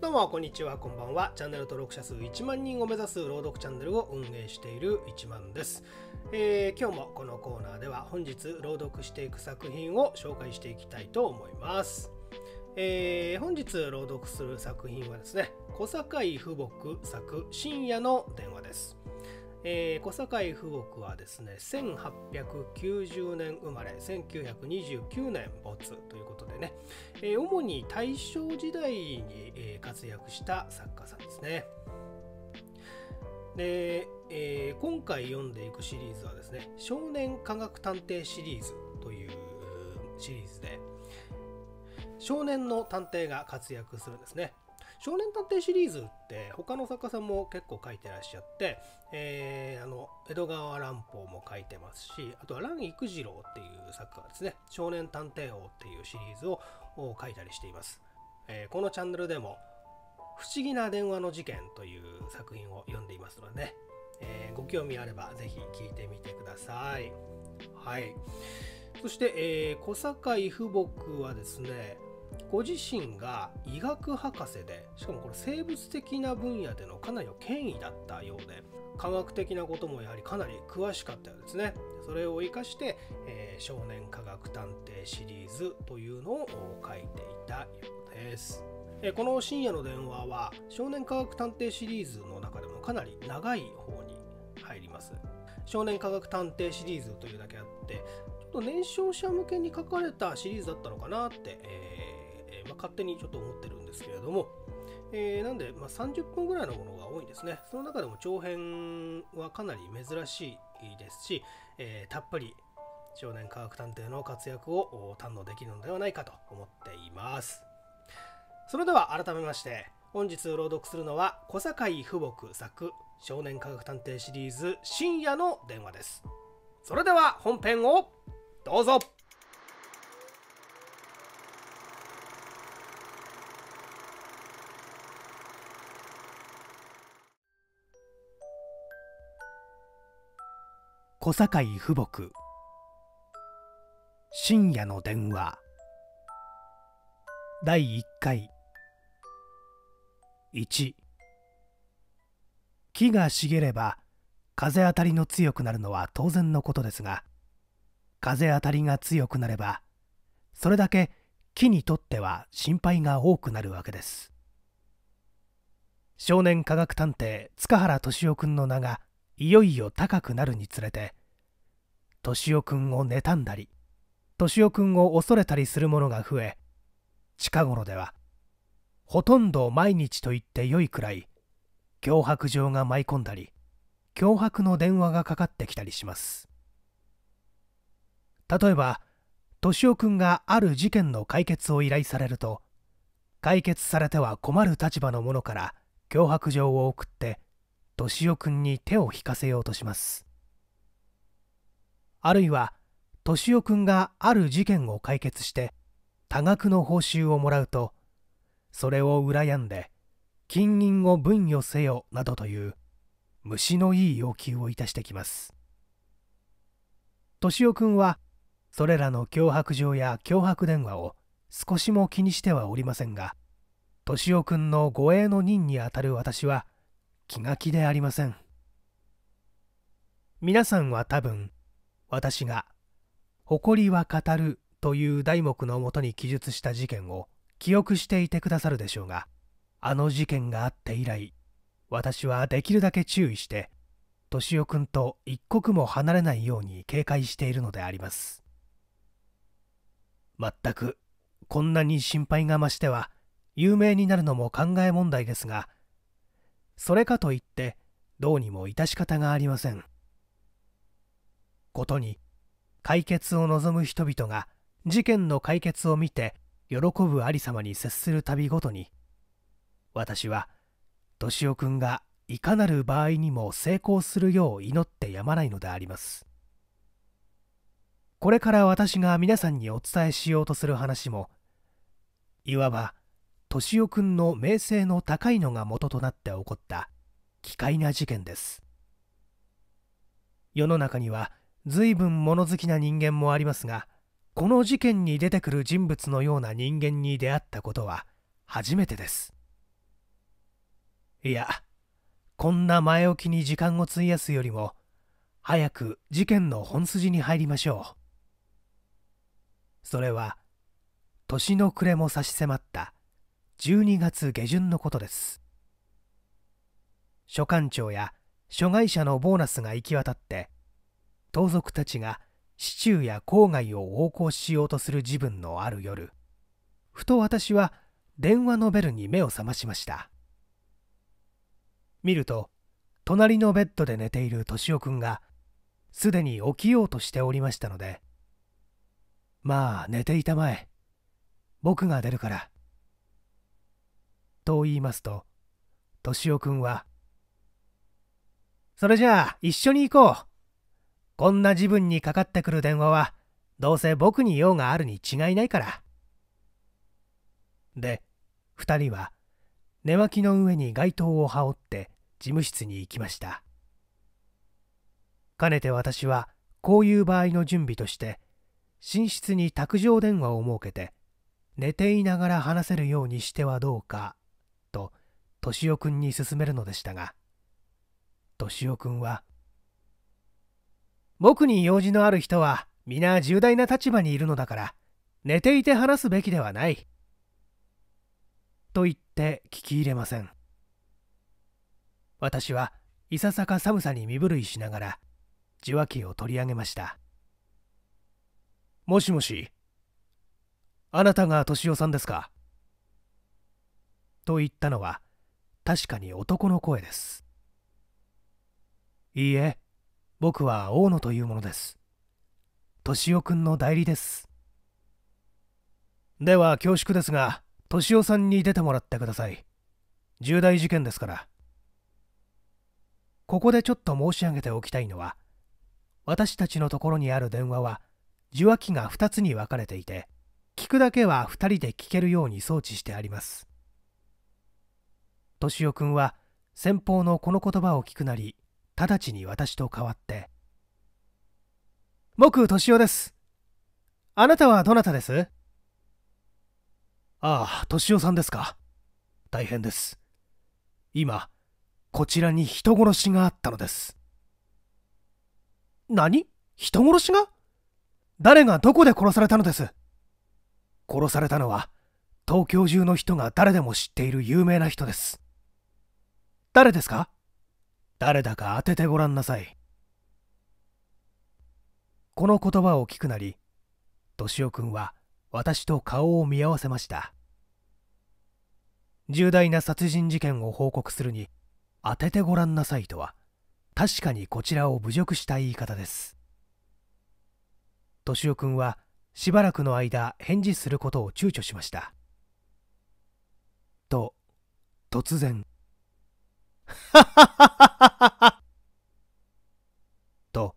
どうもこんにちはこんばんはチャンネル登録者数1万人を目指す朗読チャンネルを運営している1万です、えー、今日もこのコーナーでは本日朗読していく作品を紹介していきたいと思います、えー、本日朗読する作品はですね小堺富木作深夜の電話ですえー、小堺富国はですね1890年生まれ1929年没ということでね、えー、主に大正時代に、えー、活躍した作家さんですね。で、えー、今回読んでいくシリーズはですね「少年科学探偵シリーズ」というシリーズで少年の探偵が活躍するんですね。少年探偵シリーズって他の作家さんも結構書いてらっしゃって、えー、あの江戸川乱歩も書いてますしあとは蘭育次郎っていう作家ですね少年探偵王っていうシリーズを書いたりしています、えー、このチャンネルでも不思議な電話の事件という作品を読んでいますのでね、えー、ご興味あればぜひ聞いてみてくださいはいそして、えー、小堺富木はですねご自身が医学博士でしかもこれ生物的な分野でのかなりの権威だったようで科学的なこともやはりかなり詳しかったようですねそれを生かして、えー、少年科学探偵」シリーズというのを書いていたようですこの「深夜の電話」は少年科学探偵シリーズの中でもかなり長い方に入ります少年科学探偵シリーズというだけあってちょっと年少者向けに書かれたシリーズだったのかなって、えーまあ、勝手にちょっと思ってるんですけれども、えー、なんで、まあ、30分ぐらいのものが多いんですね。その中でも長編はかなり珍しいですし、えー、たっぷり少年科学探偵の活躍を堪能できるのではないかと思っています。それでは改めまして、本日朗読するのは小堺富木作少年科学探偵シリーズ深夜の電話です。それでは本編をどうぞ小堺富父母深夜の電話第1回1木が茂れば風当たりの強くなるのは当然のことですが風当たりが強くなればそれだけ木にとっては心配が多くなるわけです少年科学探偵塚原敏夫君の名がいよいよ高くなるにつれて敏く君を妬んだり敏夫君を恐れたりする者が増え近頃ではほとんど毎日と言ってよいくらい脅迫状が舞い込んだり脅迫の電話がかかってきたりします例えば敏夫君がある事件の解決を依頼されると解決されては困る立場の者から脅迫状を送って敏夫君に手を引かせようとしますあるいは敏夫君がある事件を解決して多額の報酬をもらうとそれを羨んで金銀を分与せよなどという虫のいい要求をいたしてきます敏夫君はそれらの脅迫状や脅迫電話を少しも気にしてはおりませんが敏夫君の護衛の任にあたる私は気が気でありません皆さんは多分私が「誇りは語る」という題目のもとに記述した事件を記憶していてくださるでしょうがあの事件があって以来私はできるだけ注意して敏夫君と一刻も離れないように警戒しているのであります全くこんなに心配が増しては有名になるのも考え問題ですがそれかといってどうにも致し方がありません。ことに解決を望む人々が事件の解決を見て喜ぶ有様に接するたびごとに私は敏夫君がいかなる場合にも成功するよう祈ってやまないのでありますこれから私が皆さんにお伝えしようとする話もいわば敏夫君の名声の高いのが元となって起こった奇怪な事件です世の中には随分物好きな人間もありますがこの事件に出てくる人物のような人間に出会ったことは初めてですいやこんな前置きに時間を費やすよりも早く事件の本筋に入りましょうそれは年の暮れも差し迫った12月下旬のことです所管庁や諸外者のボーナスが行き渡って盗賊たちが市中や郊外を横行しようとする時分のある夜ふと私は電話のベルに目を覚ましました見ると隣のベッドで寝ている敏夫君がすでに起きようとしておりましたので「まあ寝ていたまえ僕が出るから」と言いますと敏夫君は「それじゃあ一緒に行こう」こんな自分にかかってくる電話はどうせ僕に用があるに違いないからで2人は寝巻きの上に街灯を羽織って事務室に行きましたかねて私はこういう場合の準備として寝室に卓上電話を設けて寝ていながら話せるようにしてはどうかと敏夫君に勧めるのでしたが敏夫君は僕に用事のある人は皆重大な立場にいるのだから寝ていて話すべきではない。と言って聞き入れません。私はいささか寒さに身震いしながら受話器を取り上げました。もしもし、あなたが敏夫さんですかと言ったのは確かに男の声です。いいえ、僕は大野というものです。敏夫君の代理です。では恐縮ですが、敏夫さんに出てもらってください。重大事件ですから。ここでちょっと申し上げておきたいのは、私たちのところにある電話は、受話器が2つに分かれていて、聞くだけは2人で聞けるように装置してあります。敏夫君は、先方のこの言葉を聞くなり直ちに私と代わって「僕敏夫ですあなたはどなたです?」ああ敏夫さんですか大変です今こちらに人殺しがあったのです何人殺しが誰がどこで殺されたのです殺されたのは東京中の人が誰でも知っている有名な人です誰ですか誰だか当ててごらんなさいこの言葉を聞くなり敏夫君は私と顔を見合わせました重大な殺人事件を報告するに当ててごらんなさいとは確かにこちらを侮辱した言い方です敏夫君はしばらくの間返事することを躊躇しましたと突然 と、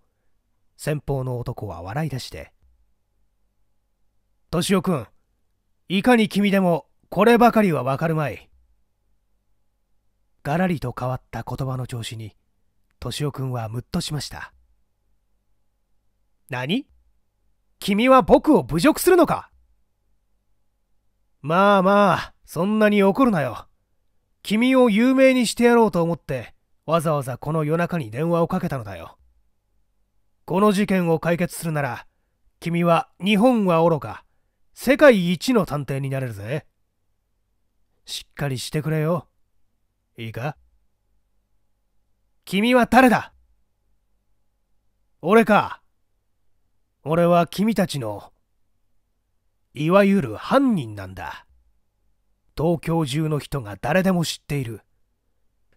先方の男は笑い出して、敏夫君、いかに君でもこればかりはわかるまい。がらりと変わった言葉の調子に、敏夫君はムッとしました。何君は僕を侮辱するのかまあまあ、そんなに怒るなよ。君を有名にしてやろうと思ってわざわざこの夜中に電話をかけたのだよこの事件を解決するなら君は日本はおろか世界一の探偵になれるぜしっかりしてくれよいいか君は誰だ俺か俺は君たちのいわゆる犯人なんだ東京中の人が誰でも知っている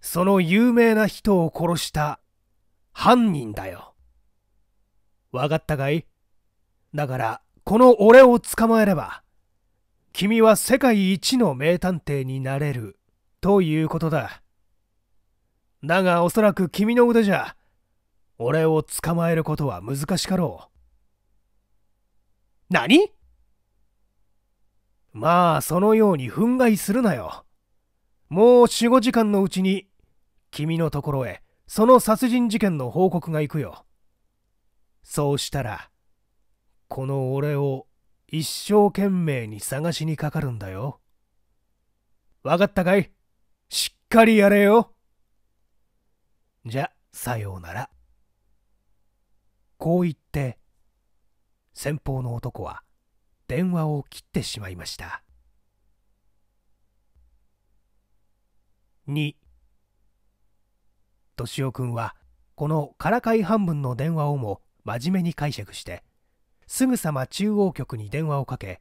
その有名な人を殺した犯人だよ分かったかいだからこの俺を捕まえれば君は世界一の名探偵になれるということだだがおそらく君の腕じゃ俺を捕まえることは難しかろう何まあ、そのように憤慨するなよ。もう4、5時間のうちに、君のところへ、その殺人事件の報告が行くよ。そうしたら、この俺を一生懸命に探しにかかるんだよ。わかったかいしっかりやれよ。じゃ、さようなら。こう言って、先方の男は、電話を切ってしまいました2敏夫君はこのからかい半分の電話をも真面目に解釈してすぐさま中央局に電話をかけ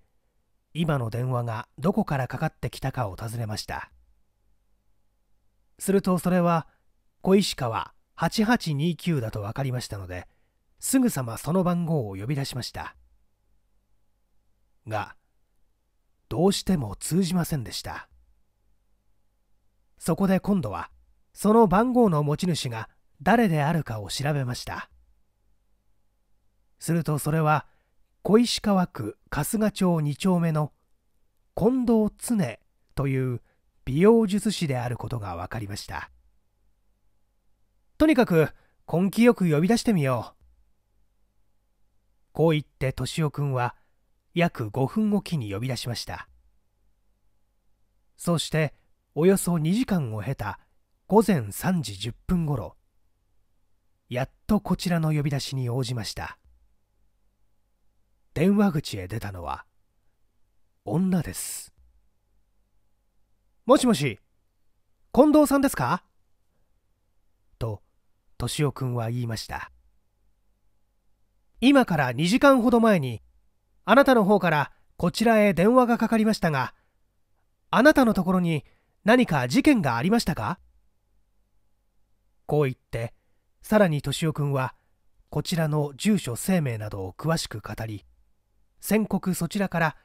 今の電話がどこからかかってきたかを尋ねましたするとそれは小石川8829だと分かりましたのですぐさまその番号を呼び出しましたがどうしても通じませんでしたそこで今度はその番号の持ち主が誰であるかを調べましたするとそれは小石川区春日町2丁目の近藤常という美容術師であることが分かりましたとにかく根気よく呼び出してみようこう言って敏夫君は約5分おきに呼び出しましたそしておよそ2時間を経た午前3時10分ごろやっとこちらの呼び出しに応じました電話口へ出たのは女ですもしもし近藤さんですかと敏夫君は言いました今から2時間ほど前にあなたの方からこちらへ電話がかかりましたがあなたのところに何か事件がありましたかこう言ってさらに敏夫君はこちらの住所生命などを詳しく語り宣告そちらから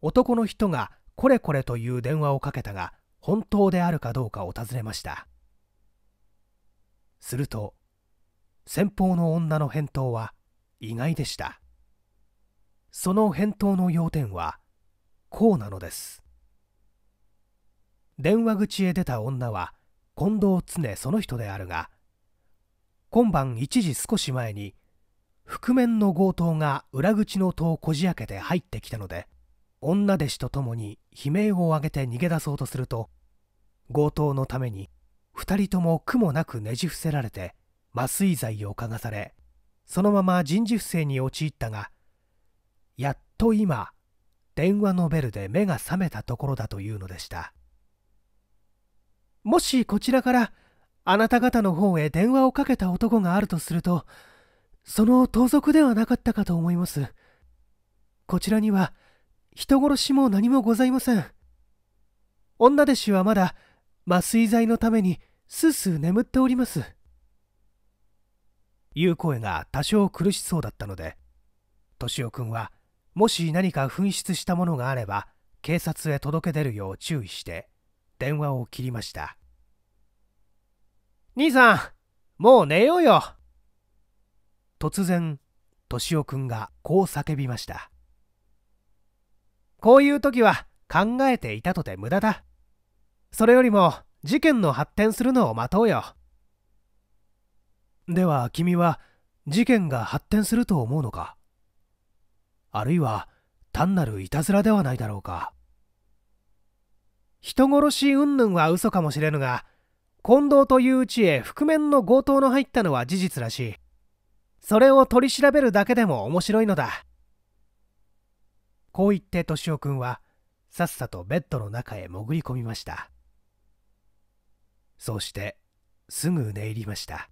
男の人がこれこれという電話をかけたが本当であるかどうかを尋ねましたすると先方の女の返答は意外でしたその返答の要点はこうなのです電話口へ出た女は近藤常その人であるが今晩1時少し前に覆面の強盗が裏口の戸をこじ開けて入ってきたので女弟子と共に悲鳴を上げて逃げ出そうとすると強盗のために2人とも苦もなくねじ伏せられて麻酔剤を嗅がされそのまま人事不正に陥ったがやっと今電話のベルで目が覚めたところだというのでしたもしこちらからあなた方の方へ電話をかけた男があるとするとその盗賊ではなかったかと思いますこちらには人殺しも何もございません女弟子はまだ麻酔剤のためにスースー眠っておりますいう声が多少苦しそうだったので敏夫君はもし何か紛失したものがあれば警察へ届け出るよう注意して電話を切りました兄さんもう寝ようよ突然敏夫君がこう叫びましたこういう時は考えていたとて無駄だそれよりも事件の発展するのを待とうよでは君は事件が発展すると思うのかあるいは単なるいたずらではないだろうか人殺し云々は嘘かもしれぬが近藤といううちへ覆面の強盗の入ったのは事実らしいそれを取り調べるだけでも面白いのだこう言って敏夫君はさっさとベッドの中へ潜り込みましたそうしてすぐ寝入りました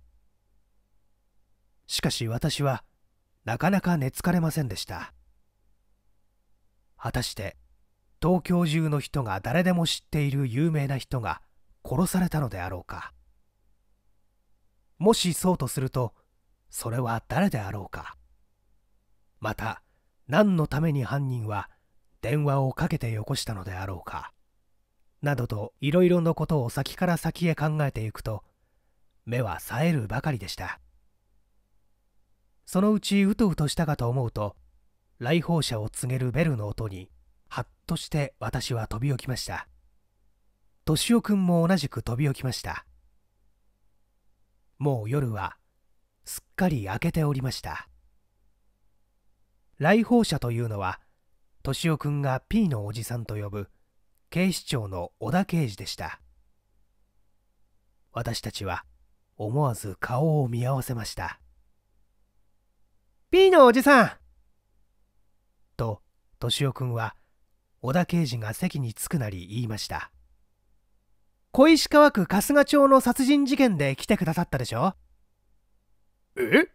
しかし私はなかなか寝つかれませんでした果たして東京中の人が誰でも知っている有名な人が殺されたのであろうかもしそうとするとそれは誰であろうかまた何のために犯人は電話をかけてよこしたのであろうかなどといろいろなことを先から先へ考えていくと目は冴えるばかりでしたそのうちうとうとしたかと思うと来訪者を告げるベルの音にはっとして私は飛び起きました敏夫君も同じく飛び起きましたもう夜はすっかり明けておりました来訪者というのは敏夫君が P のおじさんと呼ぶ警視庁の小田刑事でした私たちは思わず顔を見合わせました P のおじさんと敏夫君は小田刑事が席に着くなり言いました小石川区春日町の殺人事件で来てくださったでしょえ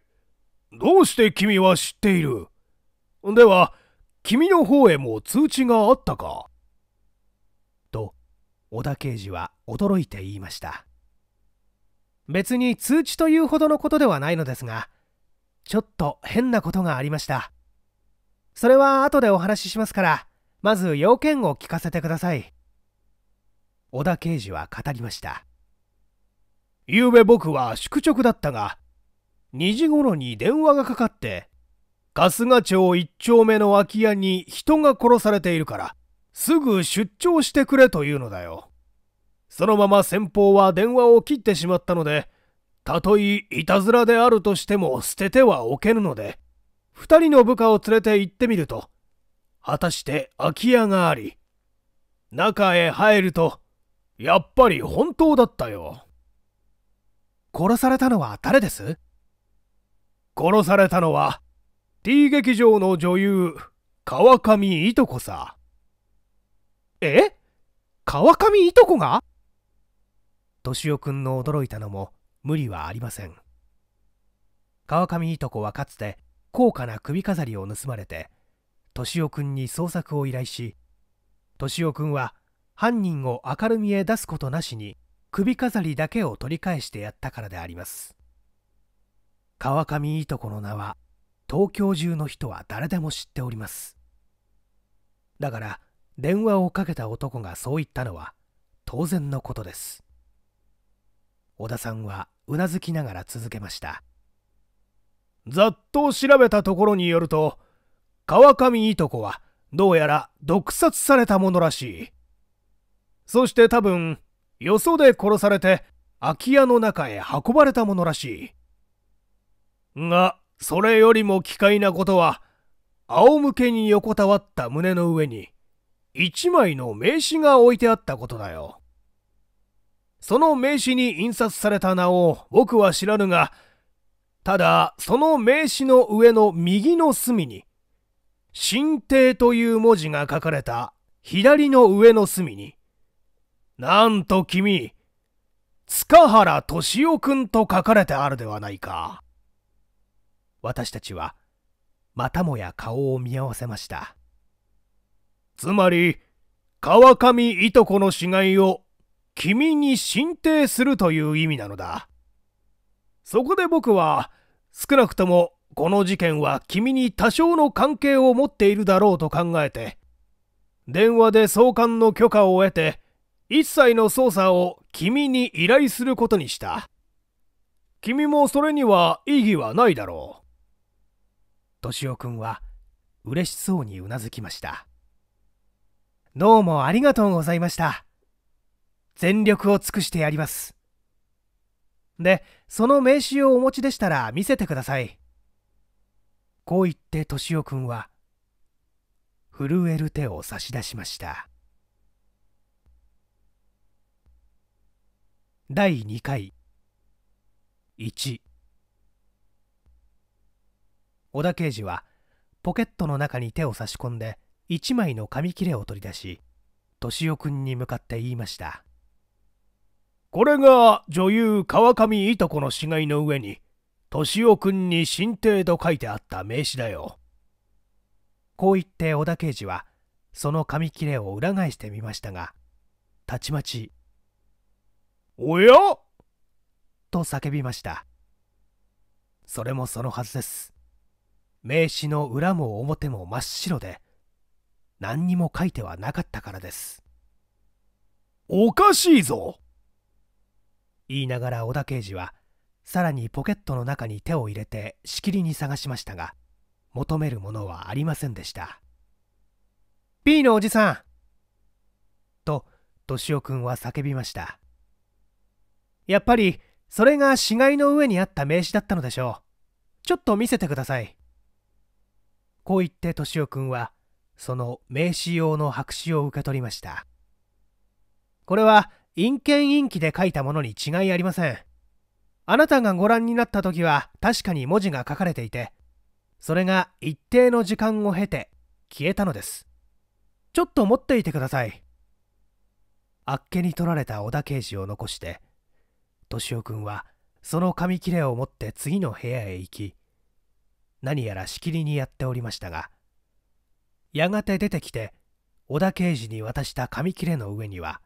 どうして君は知っているでは君の方へも通知があったかと小田刑事は驚いて言いました別に通知というほどのことではないのですがちょっと変なことがありましたそれは後でお話ししますから、まず要件を聞かせてください。小田刑事は語りました。ゆうべ僕は宿直だったが、2時頃に電話がかかって、春日町1丁目の空き家に人が殺されているから、すぐ出張してくれというのだよ。そのまま先方は電話を切ってしまったので、たとえいたずらであるとしても捨ててはおけぬので、2人の部下を連れて行ってみると果たして空き家があり中へ入るとやっぱり本当だったよ殺されたのは誰です殺されたのは T 劇場の女優川上いとこさえ川上いとこが敏夫君の驚いたのも無理はありません川上いとこはかつて高価な首飾りを盗まれて敏夫君に捜索を依頼し敏夫君は犯人を明るみへ出すことなしに首飾りだけを取り返してやったからであります川上いとこの名は東京中の人は誰でも知っておりますだから電話をかけた男がそう言ったのは当然のことです小田さんはうなずきながら続けましたざっと調べたところによると川上いとこはどうやら毒殺されたものらしいそして多分よそで殺されて空き家の中へ運ばれたものらしいがそれよりも奇怪なことは仰向けに横たわった胸の上に1枚の名刺が置いてあったことだよその名刺に印刷された名を僕は知らぬがただ、その名詞の上の右の隅に、新帝という文字が書かれた左の上の隅に、なんと君、塚原敏夫君と書かれてあるではないか。私たちは、またもや顔を見合わせました。つまり、川上いとこの死骸を君に進呈するという意味なのだ。そこで僕は、少なくともこの事件は君に多少の関係を持っているだろうと考えて電話で送還の許可を得て一切の捜査を君に依頼することにした君もそれには異議はないだろう敏夫君は嬉しそうにうなずきましたどうもありがとうございました全力を尽くしてやりますでその名刺をお持ちでしたら見せてください。こう言って敏夫君は、震える手を差し出しました。第2回1小田刑事はポケットの中に手を差し込んで1枚の紙切れを取り出し敏夫君に向かって言いましたこれが女優川上いとこの死骸の上に、敏夫君に新帝と書いてあった名刺だよ。こう言って小田刑事は、その紙切れを裏返してみましたが、たちまち、おやと叫びました。それもそのはずです。名刺の裏も表も真っ白で、何にも書いてはなかったからです。おかしいぞ言いながら小田刑事はさらにポケットの中に手を入れてしきりに探しましたが求めるものはありませんでした B のおじさんと敏夫君は叫びましたやっぱりそれが死骸の上にあった名刺だったのでしょうちょっと見せてくださいこう言って敏夫君はその名刺用の白紙を受け取りましたこれは陰剣陰気で書いたものに違いありませんあなたがご覧になった時は確かに文字が書かれていてそれが一定の時間を経て消えたのですちょっと持っていてくださいあっけに取られた小田刑事を残して敏夫君はその紙切れを持って次の部屋へ行き何やらしきりにやっておりましたがやがて出てきて小田刑事に渡した紙切れの上には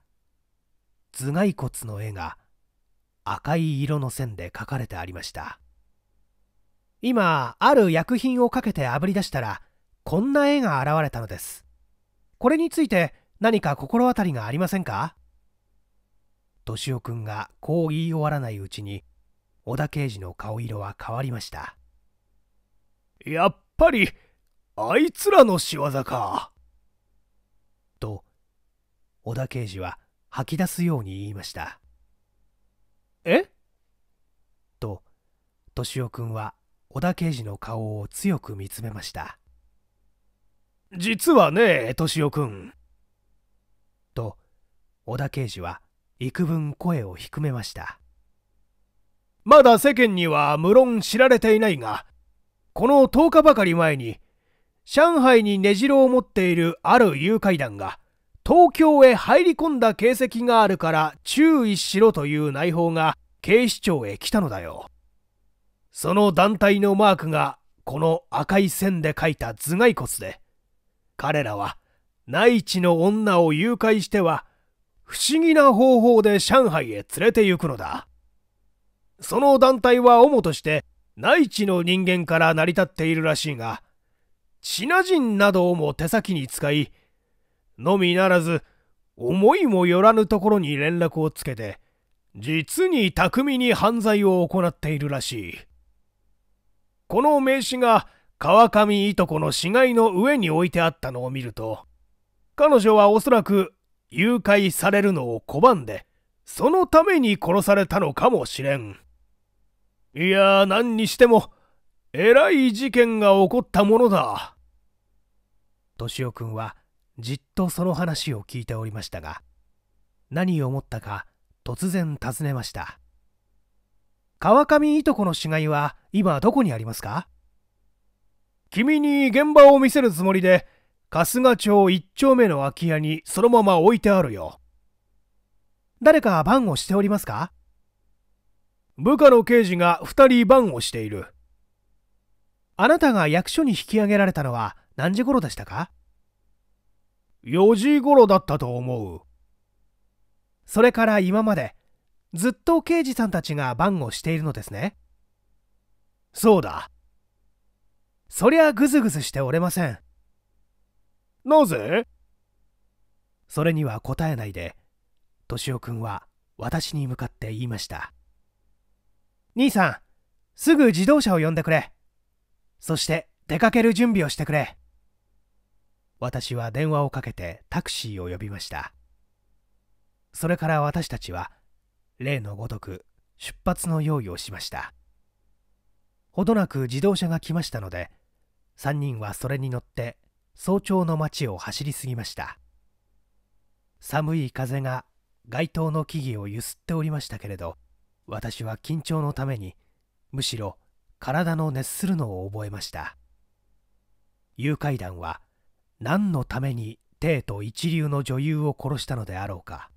頭蓋骨の絵が赤い色の線で描かれてありました今ある薬品をかけてあぶり出したらこんな絵が現れたのですこれについて何か心当たりがありませんか敏夫くんがこう言い終わらないうちに小田刑事の顔色は変わりましたやっぱりあいつらの仕業かと小田刑事は吐き出すように言いましたえと敏夫君は小田刑事の顔を強く見つめました実はね敏夫君と小田刑事は幾分声を低めましたまだ世間には無論知られていないがこの10日ばかり前に上海に根城を持っているある誘拐団が東京へ入り込んだ形跡があるから注意しろという内報が警視庁へ来たのだよ。その団体のマークがこの赤い線で描いた頭蓋骨で、彼らは内地の女を誘拐しては不思議な方法で上海へ連れて行くのだ。その団体は主として内地の人間から成り立っているらしいが、チナ人などをも手先に使い、のみならず思いもよらぬところに連絡をつけて実に巧みに犯罪を行っているらしいこの名刺が川上いとこの死骸の上に置いてあったのを見ると彼女はおそらく誘拐されるのを拒んでそのために殺されたのかもしれんいや何にしてもえらい事件が起こったものだ敏夫君はじっとその話を聞いておりましたが何を思ったか突然尋ねました川上いとこの死骸は今どこにありますか君に現場を見せるつもりで春日町1丁目の空き家にそのまま置いてあるよ誰か番をしておりますか部下の刑事が2人番をしているあなたが役所に引き上げられたのは何時頃でしたか4時頃だったと思うそれから今までずっと刑事さんたちが番をしているのですねそうだそりゃグズグズしておれませんなぜそれには答えないで敏夫君は私に向かって言いました兄さんすぐ自動車を呼んでくれそして出かける準備をしてくれ私は電話をかけてタクシーを呼びましたそれから私たちは例のごとく出発の用意をしましたほどなく自動車が来ましたので3人はそれに乗って早朝の街を走り過ぎました寒い風が街灯の木々をゆすっておりましたけれど私は緊張のためにむしろ体の熱するのを覚えました誘拐団は何のために帝都一流の女優を殺したのであろうか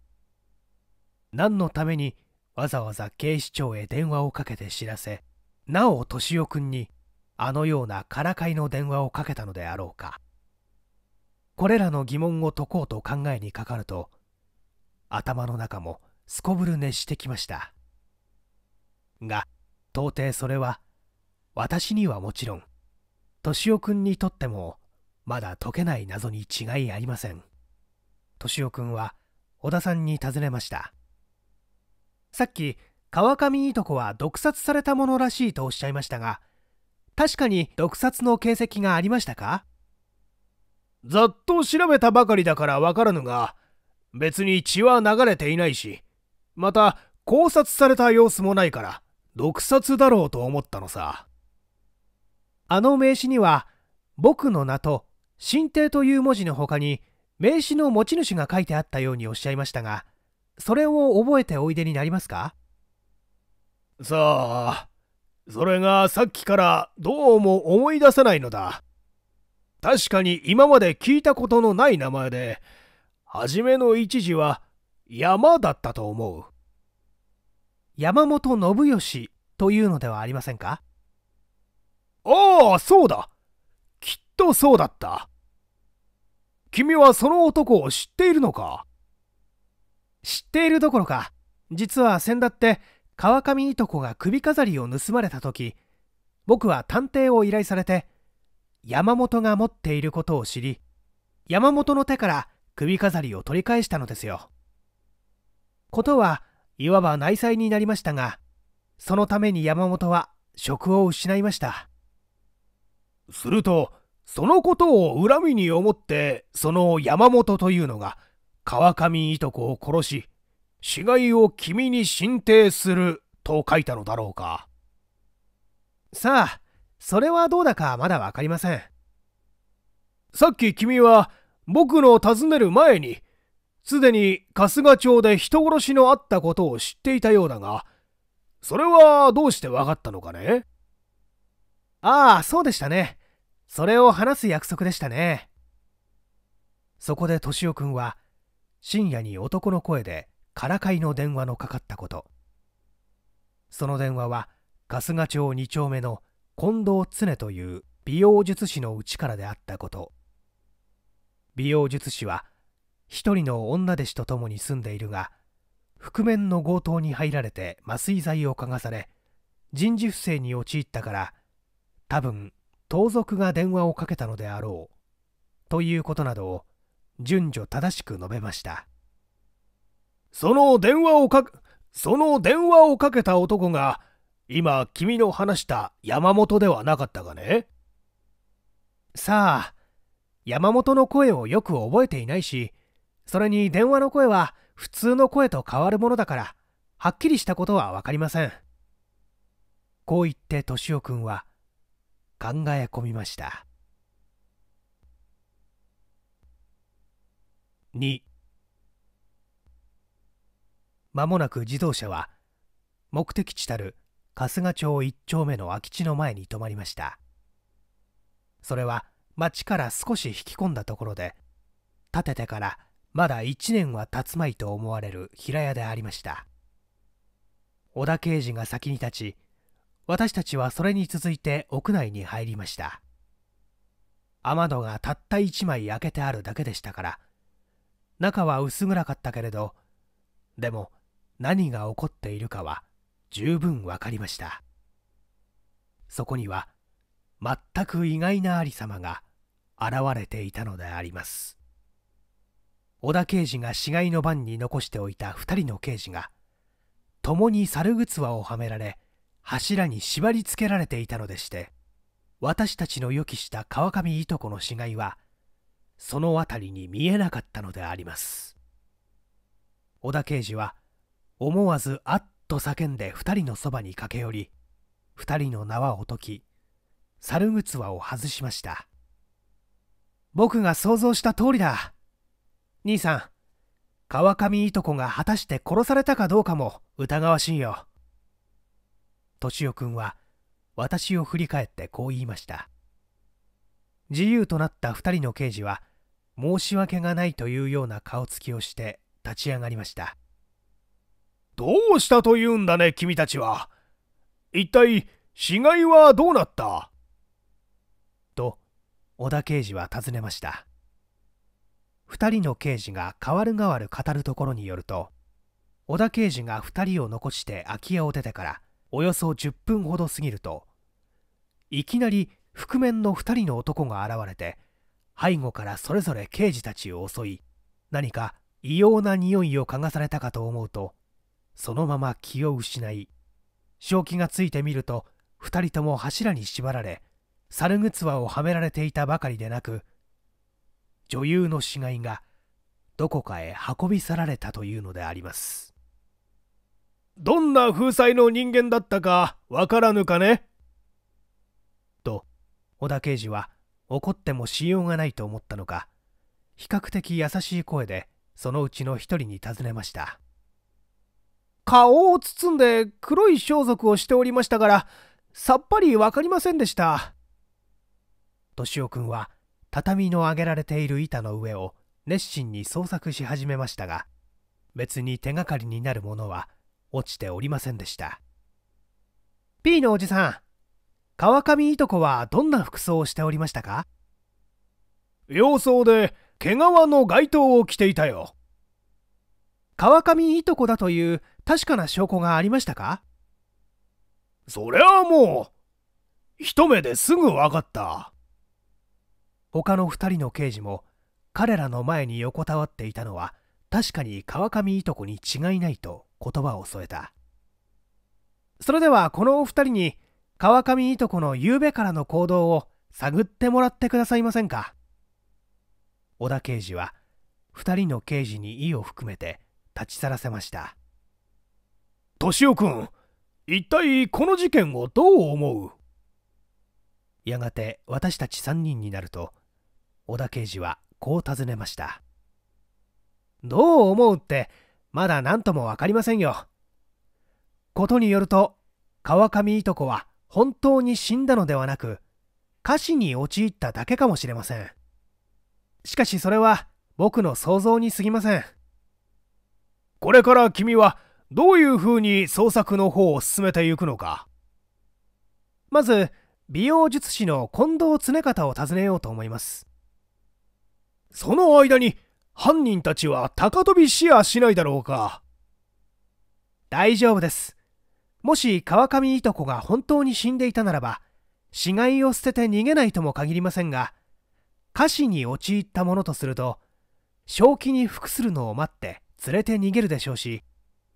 何のためにわざわざ警視庁へ電話をかけて知らせなお敏夫君にあのようなからかいの電話をかけたのであろうかこれらの疑問を解こうと考えにかかると頭の中もすこぶる熱してきましたが到底それは私にはもちろん敏夫君にとってもまだ解けない謎に違いありません敏夫君は小田さんに尋ねましたさっき川上いとこは毒殺されたものらしいとおっしゃいましたが確かに毒殺の形跡がありましたかざっと調べたばかりだからわからぬが別に血は流れていないしまた考察された様子もないから毒殺だろうと思ったのさあの名刺には僕の名と新帝という文字の他に名詞の持ち主が書いてあったようにおっしゃいましたがそれを覚えておいでになりますかさあそれがさっきからどうも思い出せないのだ確かに今まで聞いたことのない名前で初めの一字は山だったと思う山本信義というのではありませんかああそうだとそうだった。君はその男を知っているのか知っているどころか、実は先だって川上いとこが首飾りを盗まれた時、僕は探偵を依頼されて、山本が持っていることを知り、山本の手から首飾りを取り返したのですよ。ことはいわば内災になりましたが、そのために山本は職を失いました。すると、そのことを恨みに思ってその山本というのが川上いとこを殺し死骸を君に進呈すると書いたのだろうかさあそれはどうだかまだ分かりませんさっき君は僕の尋ねる前にすでに春日町で人殺しのあったことを知っていたようだがそれはどうして分かったのかねああそうでしたねそれを話す約束でしたねそこで敏夫君は深夜に男の声でからかいの電話のかかったことその電話は春日町2丁目の近藤常という美容術師のうちからであったこと美容術師は一人の女弟子と共に住んでいるが覆面の強盗に入られて麻酔剤を嗅がされ人事不正に陥ったから多分盗賊が電話をかけたのであろうということなどを順序正しく述べましたその電話をかその電話をかけた男が今君の話した山本ではなかったがねさあ山本の声をよく覚えていないしそれに電話の声は普通の声と変わるものだからはっきりしたことは分かりませんこう言って敏夫君は考え込みました2まもなく自動車は目的地たる春日町1丁目の空き地の前に止まりましたそれは町から少し引き込んだところで建ててからまだ1年は経つまいと思われる平屋でありました小田刑事が先に立ち私たちはそれに続いて屋内に入りました雨戸がたった1枚開けてあるだけでしたから中は薄暗かったけれどでも何が起こっているかは十分わかりましたそこには全く意外なありさまが現れていたのであります小田刑事が死骸の番に残しておいた2人の刑事が共に猿靴輪をはめられ柱に縛り付けられていたのでして私たちの予期した川上いとこの死骸はその辺りに見えなかったのであります小田刑事は思わずあっと叫んで2人のそばに駆け寄り2人の縄を解き猿器を外しました僕が想像した通りだ兄さん川上いとこが果たして殺されたかどうかも疑わしいよ敏夫君は私を振り返ってこう言いました自由となった2人の刑事は申し訳がないというような顔つきをして立ち上がりましたどうしたというんだね君たちは一体死骸はどうなったと小田刑事は尋ねました2人の刑事が代わる代わる語るところによると小田刑事が2人を残して空き家を出てからおよそ10分ほど過ぎるといきなり覆面の2人の男が現れて背後からそれぞれ刑事たちを襲い何か異様な匂いを嗅がされたかと思うとそのまま気を失い正気がついてみると2人とも柱に縛られ猿ぐつわをはめられていたばかりでなく女優の死骸がどこかへ運び去られたというのであります。どんな風才の人間だったかわからぬかねと小田刑事は怒ってもしようがないと思ったのか比較的優しい声でそのうちの一人に尋ねました顔を包んで黒い装束をしておりましたからさっぱりわかりませんでした敏夫君は畳の上げられている板の上を熱心に捜索し始めましたが別に手がかりになるものは落ちておりませんでした P のおじさん川上いとこはどんな服装をしておりましたか洋装で毛皮の街灯を着ていたよ川上いとこだという確かな証拠がありましたかそりゃあもう一目ですぐ分かった他の2人の刑事も彼らの前に横たわっていたのは確かに川上いとこに違いないと言葉を添えたそれではこのお二人に川上いとこの夕べからの行動を探ってもらってくださいませんか小田刑事は2人の刑事に意を含めて立ち去らせました敏夫君一体この事件をどう思うやがて私たち3人になると小田刑事はこう尋ねましたどう思うってまだ何とも分かりませんよ。ことによると川上いとこは本当に死んだのではなく歌詞に陥っただけかもしれませんしかしそれは僕の想像に過ぎませんこれから君はどういうふうに創作の方を進めていくのかまず美容術師の近藤恒方を訪ねようと思いますその間に犯人たちは高飛びシェアしないだろうか。大丈夫です。もし川上いとこが本当に死んでいたならば、死骸を捨てて逃げないとも限りませんが、火事に陥ったものとすると、正気に服するのを待って連れて逃げるでしょうし、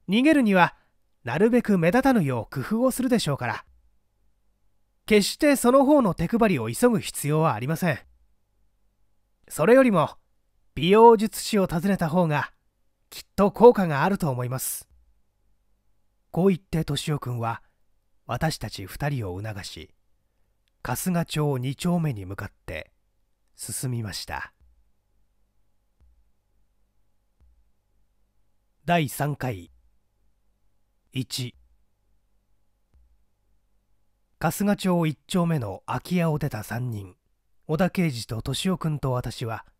逃げるにはなるべく目立たぬよう工夫をするでしょうから。決してその方の手配りを急ぐ必要はありません。それよりも、美容術師を訪ねた方がきっと効果があると思いますこう言って敏夫君は私たち2人を促し春日町2丁目に向かって進みました第3回1春日町1丁目の空き家を出た3人小田刑事と敏夫君と私は「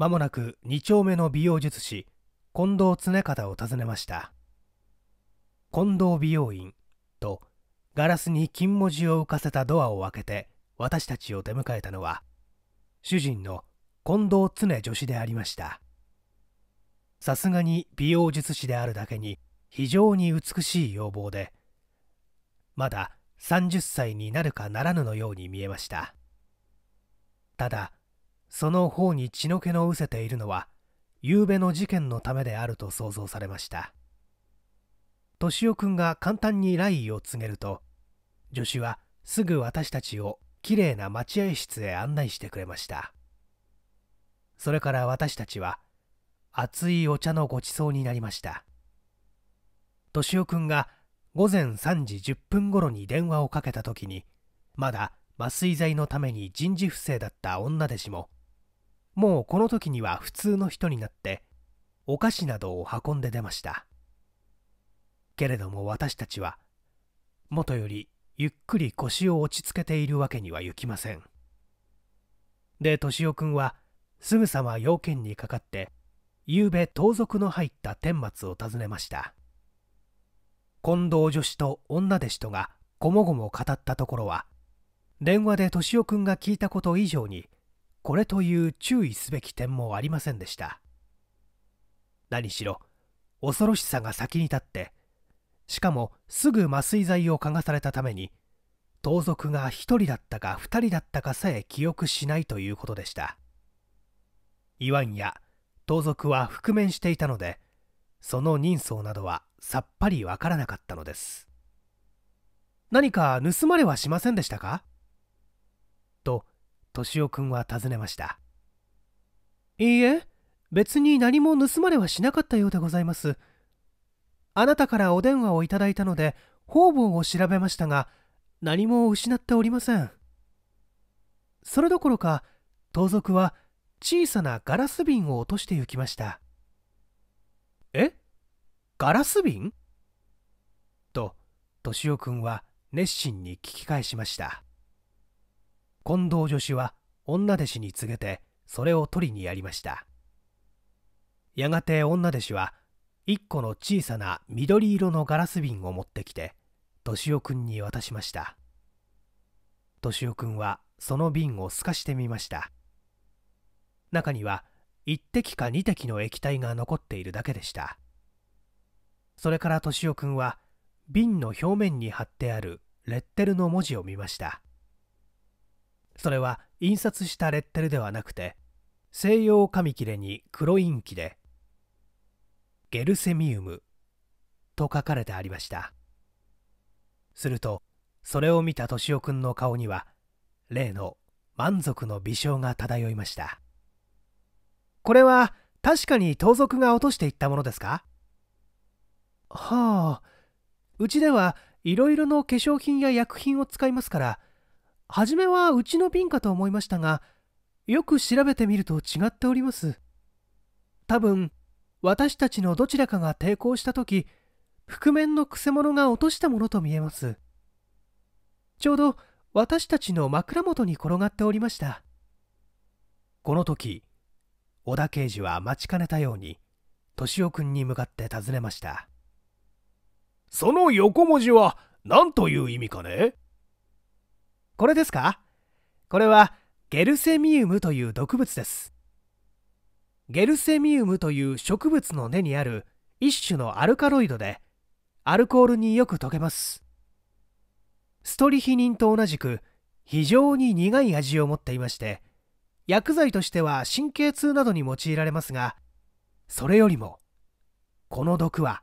まもなく2丁目の美容術師近藤常方を訪ねました近藤美容院とガラスに金文字を浮かせたドアを開けて私たちを出迎えたのは主人の近藤常女子でありましたさすがに美容術師であるだけに非常に美しい要望でまだ30歳になるかならぬのように見えましたただその方に血の気の失せているのは昨べの事件のためであると想像されました敏夫君が簡単に来意を告げると助手はすぐ私たちをきれいな待合室へ案内してくれましたそれから私たちは熱いお茶のごちそうになりました敏夫君が午前3時10分頃に電話をかけた時にまだ麻酔剤のために人事不正だった女弟子ももうこの時には普通の人になってお菓子などを運んで出ましたけれども私たちはもとよりゆっくり腰を落ち着けているわけにはいきませんで敏夫君はすぐさま要件にかかって昨べ盗賊の入った顛末を訪ねました近藤女子と女弟子とがこもごも語ったところは電話で敏夫君が聞いたこと以上にこれという注意すべき点もありませんでした何しろ恐ろしさが先に立ってしかもすぐ麻酔剤を嗅がされたために盗賊が1人だったか2人だったかさえ記憶しないということでしたいわんや盗賊は覆面していたのでその人相などはさっぱりわからなかったのです何か盗まれはしませんでしたか敏夫君は尋ねましたいいえ別に何も盗まれはしなかったようでございますあなたからお電話をいただいたので方々を調べましたが何も失っておりませんそれどころか盗賊は小さなガラス瓶を落としてゆきましたえガラス瓶と敏夫君は熱心に聞き返しました近藤助手は女弟子に告げてそれを取りにやりましたやがて女弟子は一個の小さな緑色のガラス瓶を持ってきて敏夫君に渡しました敏夫君はその瓶を透かしてみました中には1滴か2滴の液体が残っているだけでしたそれから敏夫君は瓶の表面に貼ってあるレッテルの文字を見ましたそれは印刷したレッテルではなくて西洋紙切れに黒インキで「ゲルセミウム」と書かれてありましたするとそれを見た敏夫君の顔には例の満足の微笑が漂いましたこれは確かに盗賊が落としていったものですかはあうちではいろいろの化粧品や薬品を使いますから初めはうちの瓶かと思いましたがよく調べてみると違っております多分私たちのどちらかが抵抗した時覆面のくせ者が落としたものと見えますちょうど私たちの枕元に転がっておりましたこの時小田刑事は待ちかねたように敏夫君に向かって尋ねましたその横文字は何という意味かねこれですかこれはゲルセミウムという毒物ですゲルセミウムという植物の根にある一種のアルカロイドでアルコールによく溶けますストリヒニンと同じく非常に苦い味を持っていまして薬剤としては神経痛などに用いられますがそれよりもこの毒は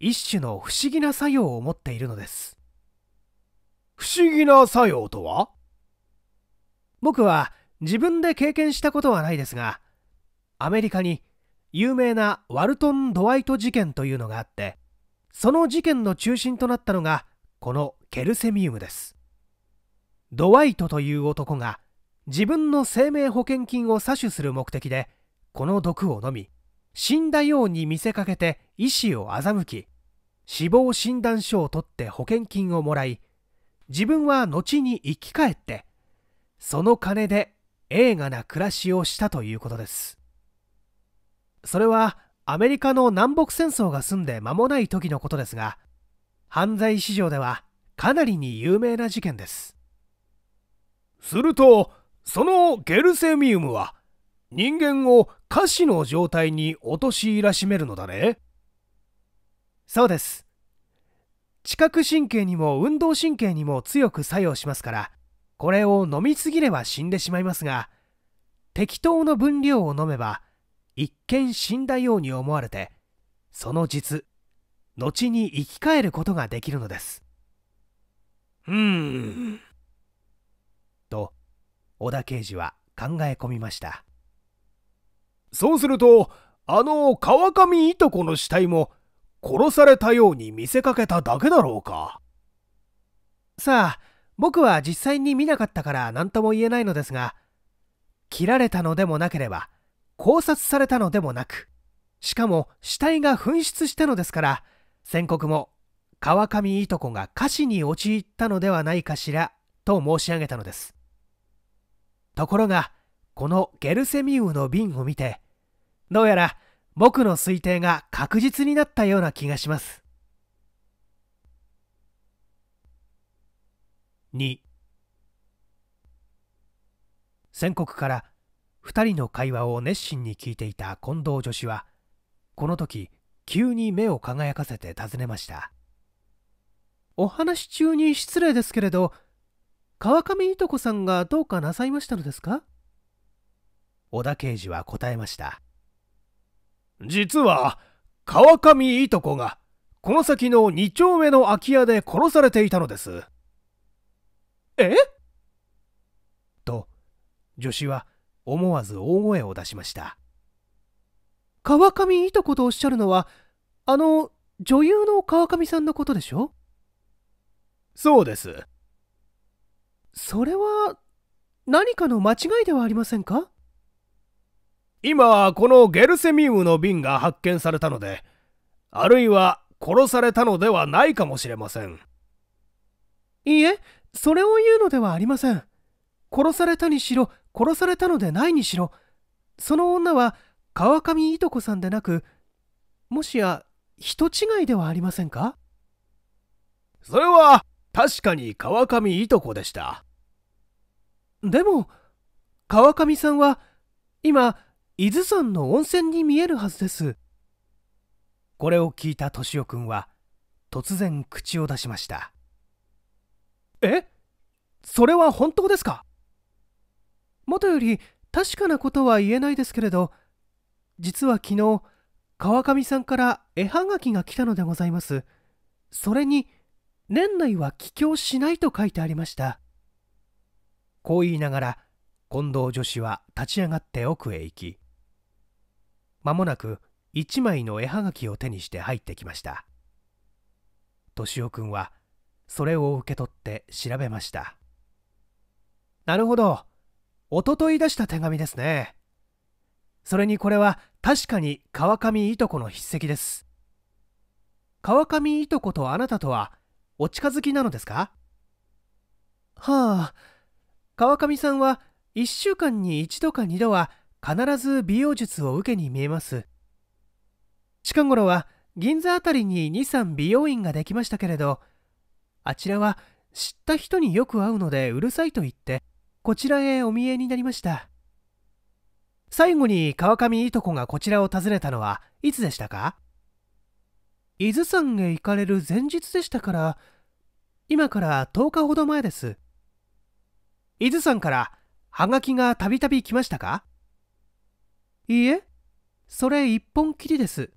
一種の不思議な作用を持っているのです不思議な作用とは僕は自分で経験したことはないですがアメリカに有名なワルトン・ドワイト事件というのがあってその事件の中心となったのがこのケルセミウムですドワイトという男が自分の生命保険金を詐取する目的でこの毒を飲み死んだように見せかけて医師を欺き死亡診断書を取って保険金をもらい自分は後に生き返ってその金で映画な暮らしをしたということですそれはアメリカの南北戦争が済んで間もない時のことですが犯罪史上ではかなりに有名な事件ですするとそのゲルセミウムは人間を歌詞の状態に陥らしめるのだねそうです知覚神経にも運動神経にも強く作用しますからこれを飲みすぎれば死んでしまいますが適当の分量を飲めば一見死んだように思われてその実後に生き返ることができるのですうーんと小田刑事は考え込みましたそうするとあの川上いとこの死体も殺されたように見せかけただけだろうかさあ僕は実際に見なかったから何とも言えないのですが切られたのでもなければ考察されたのでもなくしかも死体が紛失したのですから宣告も川上いとこが火事に陥ったのではないかしらと申し上げたのですところがこのゲルセミウの瓶を見てどうやら僕の推定が確実になったような気がします。2宣告から2人の会話を熱心に聞いていた近藤女子はこの時急に目を輝かせて尋ねましたお話中に失礼ですけれど川上いとこさんがどうかなさいましたのですか小田刑事は答えました実は、川上いとこが、この先の2丁目の空き家で殺されていたのです。えと、女子は思わず大声を出しました。川上いとことおっしゃるのは、あの、女優の川上さんのことでしょそうです。それは、何かの間違いではありませんか今、このゲルセミウムの瓶が発見されたので、あるいは殺されたのではないかもしれません。いいえ、それを言うのではありません。殺されたにしろ、殺されたのでないにしろ、その女は川上いとこさんでなく、もしや人違いではありませんかそれは確かに川上いとこでした。でも、川上さんは今、伊豆山の温泉に見えるはずですこれを聞いた敏夫君は突然口を出しましたえそれは本当ですかもとより確かなことは言えないですけれど実は昨日川上さんから絵はがきが来たのでございますそれに年内は帰郷しないと書いてありましたこう言いながら近藤女子は立ち上がって奥へ行き間もなく一枚の絵はがきを手にして入ってきました敏夫君はそれを受け取って調べましたなるほどおととい出した手紙ですねそれにこれは確かに川上いとこの筆跡です川上いとことあなたとはお近づきなのですかはあ川上さんは1週間に1度か2度は必ず美容術を受けに見えます近頃は銀座辺りに23美容院ができましたけれどあちらは知った人によく会うのでうるさいと言ってこちらへお見えになりました最後に川上いとこがこちらを訪ねたのはいつでしたか伊豆山へ行かれる前日でしたから今から10日ほど前です伊豆山からハガキがたびたび来ましたかいいえ、それ一本きりです。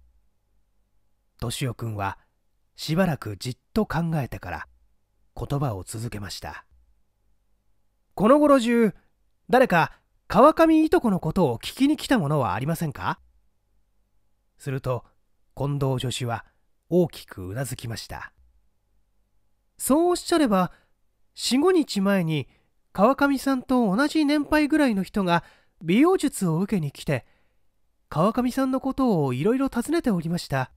敏夫君はしばらくじっと考えてから言葉を続けました。この頃中、誰か川上いとこのことを聞きに来たものはありませんかすると近藤助手は大きくうなずきましたそうおっしゃれば45日前に川上さんと同じ年配ぐらいの人が美容術を受けに来て川上さんのことをいろいろ尋ねておりました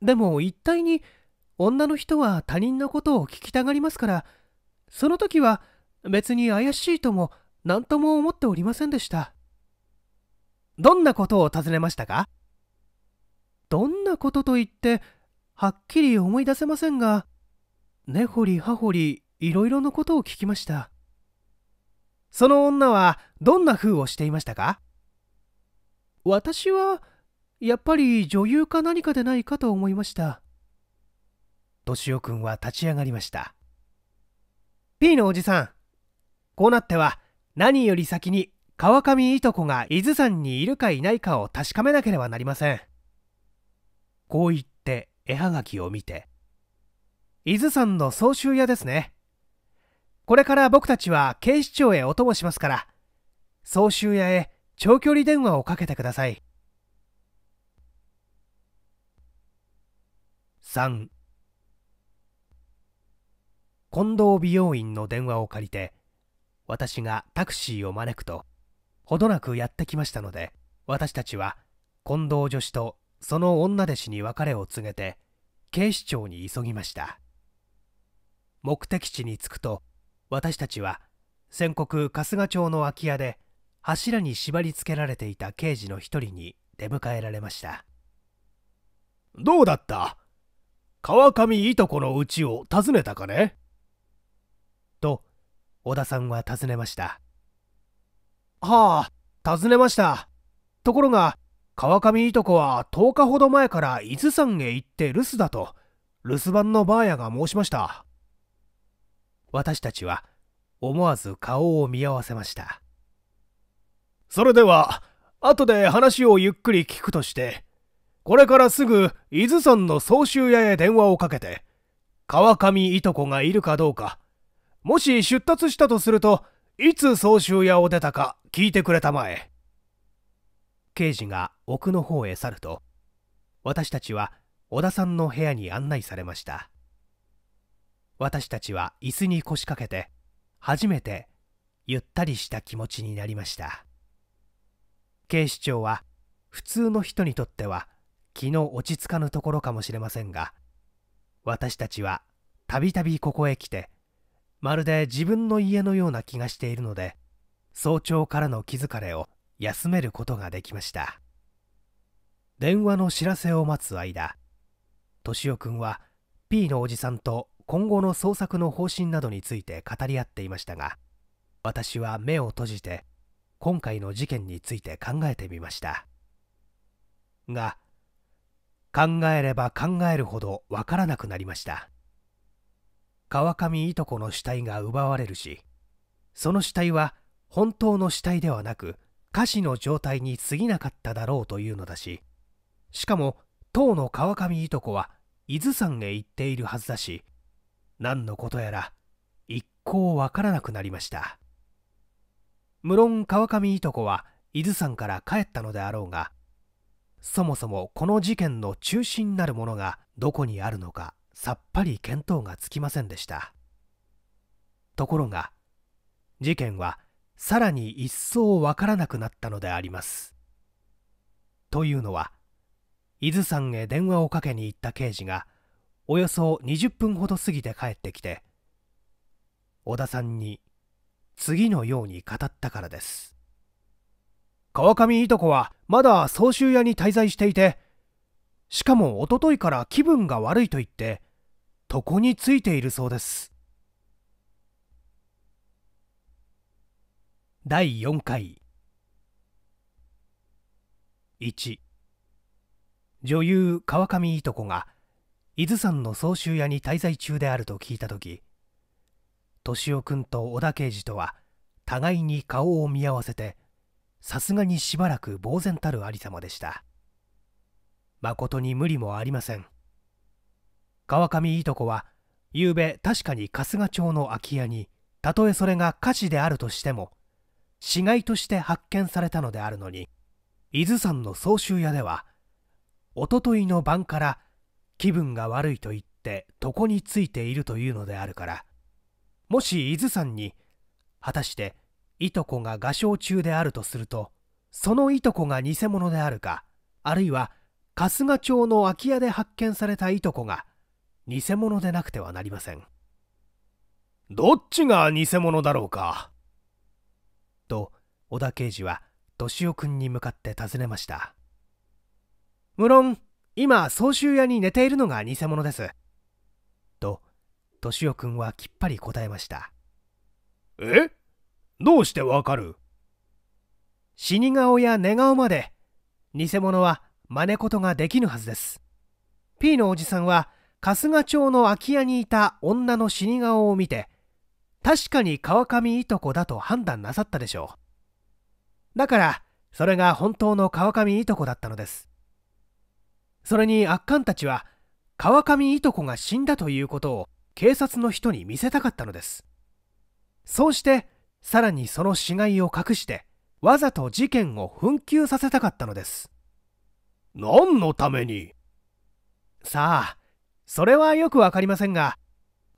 でも一体に女の人は他人のことを聞きたがりますからその時は別に怪しいとも何とも思っておりませんでしたどんなことを尋ねましたかどんなことと言ってはっきり思い出せませんが根掘、ね、り葉掘りいろいろのことを聞きましたその女はどんな風をしていましたか私はやっぱり女優か何かでないかと思いました敏夫君は立ち上がりました P のおじさんこうなっては何より先に川上いとこが伊豆山にいるかいないかを確かめなければなりませんこう言って絵はがきを見て伊豆山の総集屋ですねこれから僕たちは警視庁へお供しますから総集屋へ長距離電話をかけてください3近藤美容院の電話を借りて私がタクシーを招くとほどなくやってきましたので私たちは近藤女子とその女弟子に別れを告げて警視庁に急ぎました目的地に着くと私たちは戦国春日町の空き家で柱に縛り付けられていた刑事の一人に出迎えられましたどうだった川上いとこの家を訪ねたかねと小田さんは尋ねましたはあ訪ねましたところが川上いとこは10日ほど前から伊豆山へ行って留守だと留守番のばあやが申しました私たちは思わず顔を見合わせましたそれでは、後で話をゆっくり聞くとして、これからすぐ伊豆山の総集屋へ電話をかけて、川上いとこがいるかどうか、もし出立したとすると、いつ総集屋を出たか聞いてくれたまえ。刑事が奥の方へ去ると、私たちは小田さんの部屋に案内されました。私たちは椅子に腰掛けて、初めてゆったりした気持ちになりました。警視庁は普通の人にとっては気の落ち着かぬところかもしれませんが私たちはたびたびここへ来てまるで自分の家のような気がしているので早朝からの気疲れを休めることができました電話の知らせを待つ間敏夫君は P のおじさんと今後の捜索の方針などについて語り合っていましたが私は目を閉じて今回の事件について考えてみましたが考えれば考えるほどわからなくなりました川上いとこの死体が奪われるしその死体は本当の死体ではなく下肢の状態に過ぎなかっただろうというのだししかも当の川上いとこは伊豆山へ行っているはずだし何のことやら一向わからなくなりました無論川上いとこは伊豆山から帰ったのであろうがそもそもこの事件の中心なるものがどこにあるのかさっぱり見当がつきませんでしたところが事件はさらに一層わからなくなったのでありますというのは伊豆山へ電話をかけに行った刑事がおよそ20分ほど過ぎて帰ってきて小田さんに次のように語ったからです川上いとこはまだ総集屋に滞在していてしかもおとといから気分が悪いと言って床についているそうです第4回1女優川上いとこが伊豆山の総集屋に滞在中であると聞いた時敏夫君と小田刑事とは互いに顔を見合わせてさすがにしばらく呆然たるありさまでした誠に無理もありません川上いとこはゆうべ確かに春日町の空き家にたとえそれが火事であるとしても死骸として発見されたのであるのに伊豆山の総集屋ではおとといの晩から気分が悪いと言って床についているというのであるからもし伊豆山に果たしていとこが画商中であるとするとそのいとこが偽物であるかあるいは春日町の空き家で発見されたいとこが偽物でなくてはなりませんどっちが偽物だろうかと小田刑事は敏夫君に向かって尋ねました無論今総集屋に寝ているのが偽物ですと敏く君はきっぱり答えましたえどうしてわかる死に顔や寝顔まで偽物は真似事ができぬはずです P のおじさんは春日町の空き家にいた女の死に顔を見て確かに川上いとこだと判断なさったでしょうだからそれが本当の川上いとこだったのですそれに悪漢たちは川上いとこが死んだということを警察の人に見せたかったのですそうしてさらにその死骸を隠してわざと事件を紛糾させたかったのです何のためにさあそれはよくわかりませんが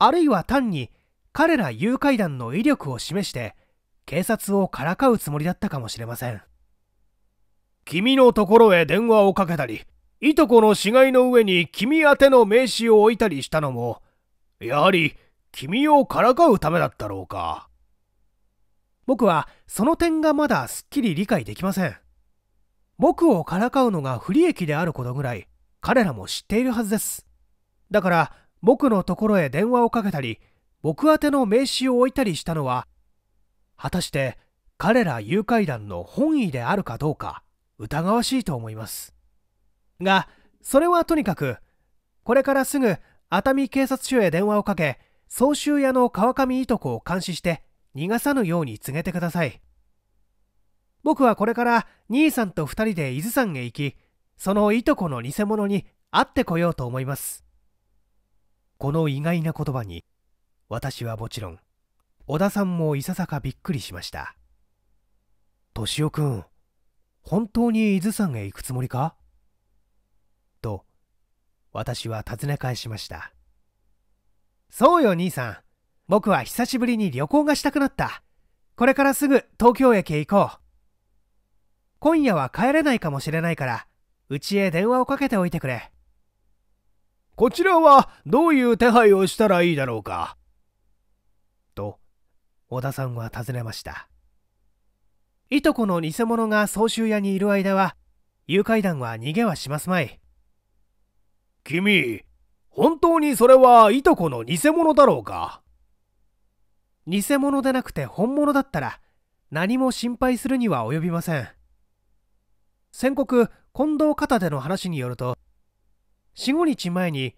あるいは単に彼ら誘拐団の威力を示して警察をからかうつもりだったかもしれません君のところへ電話をかけたりいとこの死骸の上に君宛ての名刺を置いたりしたのもやはり君をからかうためだったろうか。僕はその点がまだすっきり理解できません。僕をからかうのが不利益であることぐらい彼らも知っているはずです。だから僕のところへ電話をかけたり、僕宛の名刺を置いたりしたのは、果たして彼ら誘拐団の本意であるかどうか疑わしいと思います。が、それはとにかく、これからすぐ熱海警察署へ電話をかけ総集屋の川上いとこを監視して逃がさぬように告げてください僕はこれから兄さんと2人で伊豆山へ行きそのいとこの偽物に会ってこようと思いますこの意外な言葉に私はもちろん小田さんもいささかびっくりしました敏夫君本当に伊豆山へ行くつもりか私は尋ね返しました。そうよ兄さん。僕は久しぶりに旅行がしたくなった。これからすぐ東京駅へ行こう。今夜は帰れないかもしれないから、うちへ電話をかけておいてくれ。こちらはどういう手配をしたらいいだろうかと、小田さんは尋ねました。いとこの偽物が総集屋にいる間は、誘拐団は逃げはしますまい。君、本当にそれはいとこの偽物だろうか偽物でなくて本物だったら何も心配するには及びません。宣告近藤片手の話によると、4、5日前に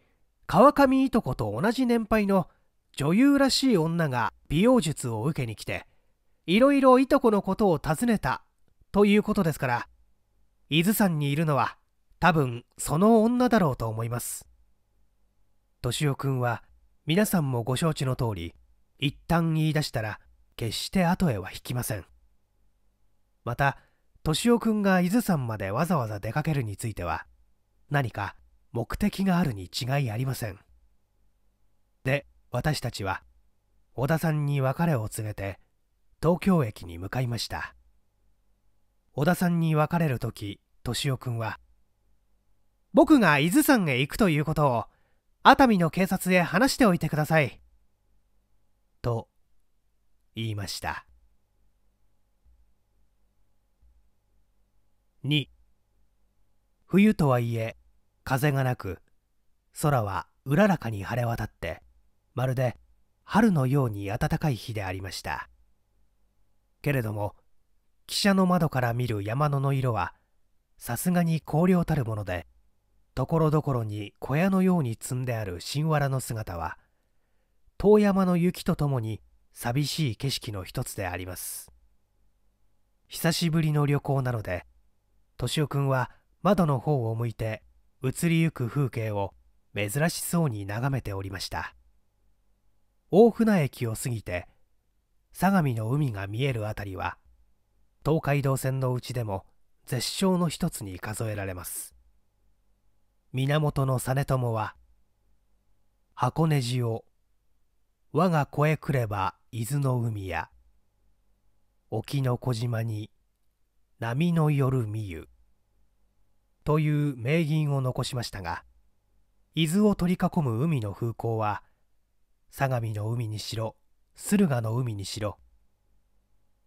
川上いとこと同じ年配の女優らしい女が美容術を受けに来て、いろいろいとこのことを尋ねたということですから、伊豆山にいるのは多分その女だろうと思います敏夫君は皆さんもご承知の通り一旦言い出したら決して後へは引きませんまた敏夫君が伊豆山までわざわざ出かけるについては何か目的があるに違いありませんで私たちは小田さんに別れを告げて東京駅に向かいました小田さんに別れる時敏夫君は僕が伊豆山へ行くということを熱海の警察へ話しておいてください。と言いました。2冬とはいえ風がなく空はうららかに晴れ渡ってまるで春のように暖かい日でありましたけれども汽車の窓から見る山野の色はさすがに荒涼たるものでところどころに小屋のように積んである神話らの姿は遠山の雪とともに寂しい景色の一つであります久しぶりの旅行なので敏夫君は窓の方を向いて移りゆく風景を珍しそうに眺めておりました大船駅を過ぎて相模の海が見える辺りは東海道線のうちでも絶唱の一つに数えられます源実朝は箱根路を我が子へ来れば伊豆の海や沖の小島に波の夜見ゆという名言を残しましたが伊豆を取り囲む海の風光は相模の海にしろ駿河の海にしろ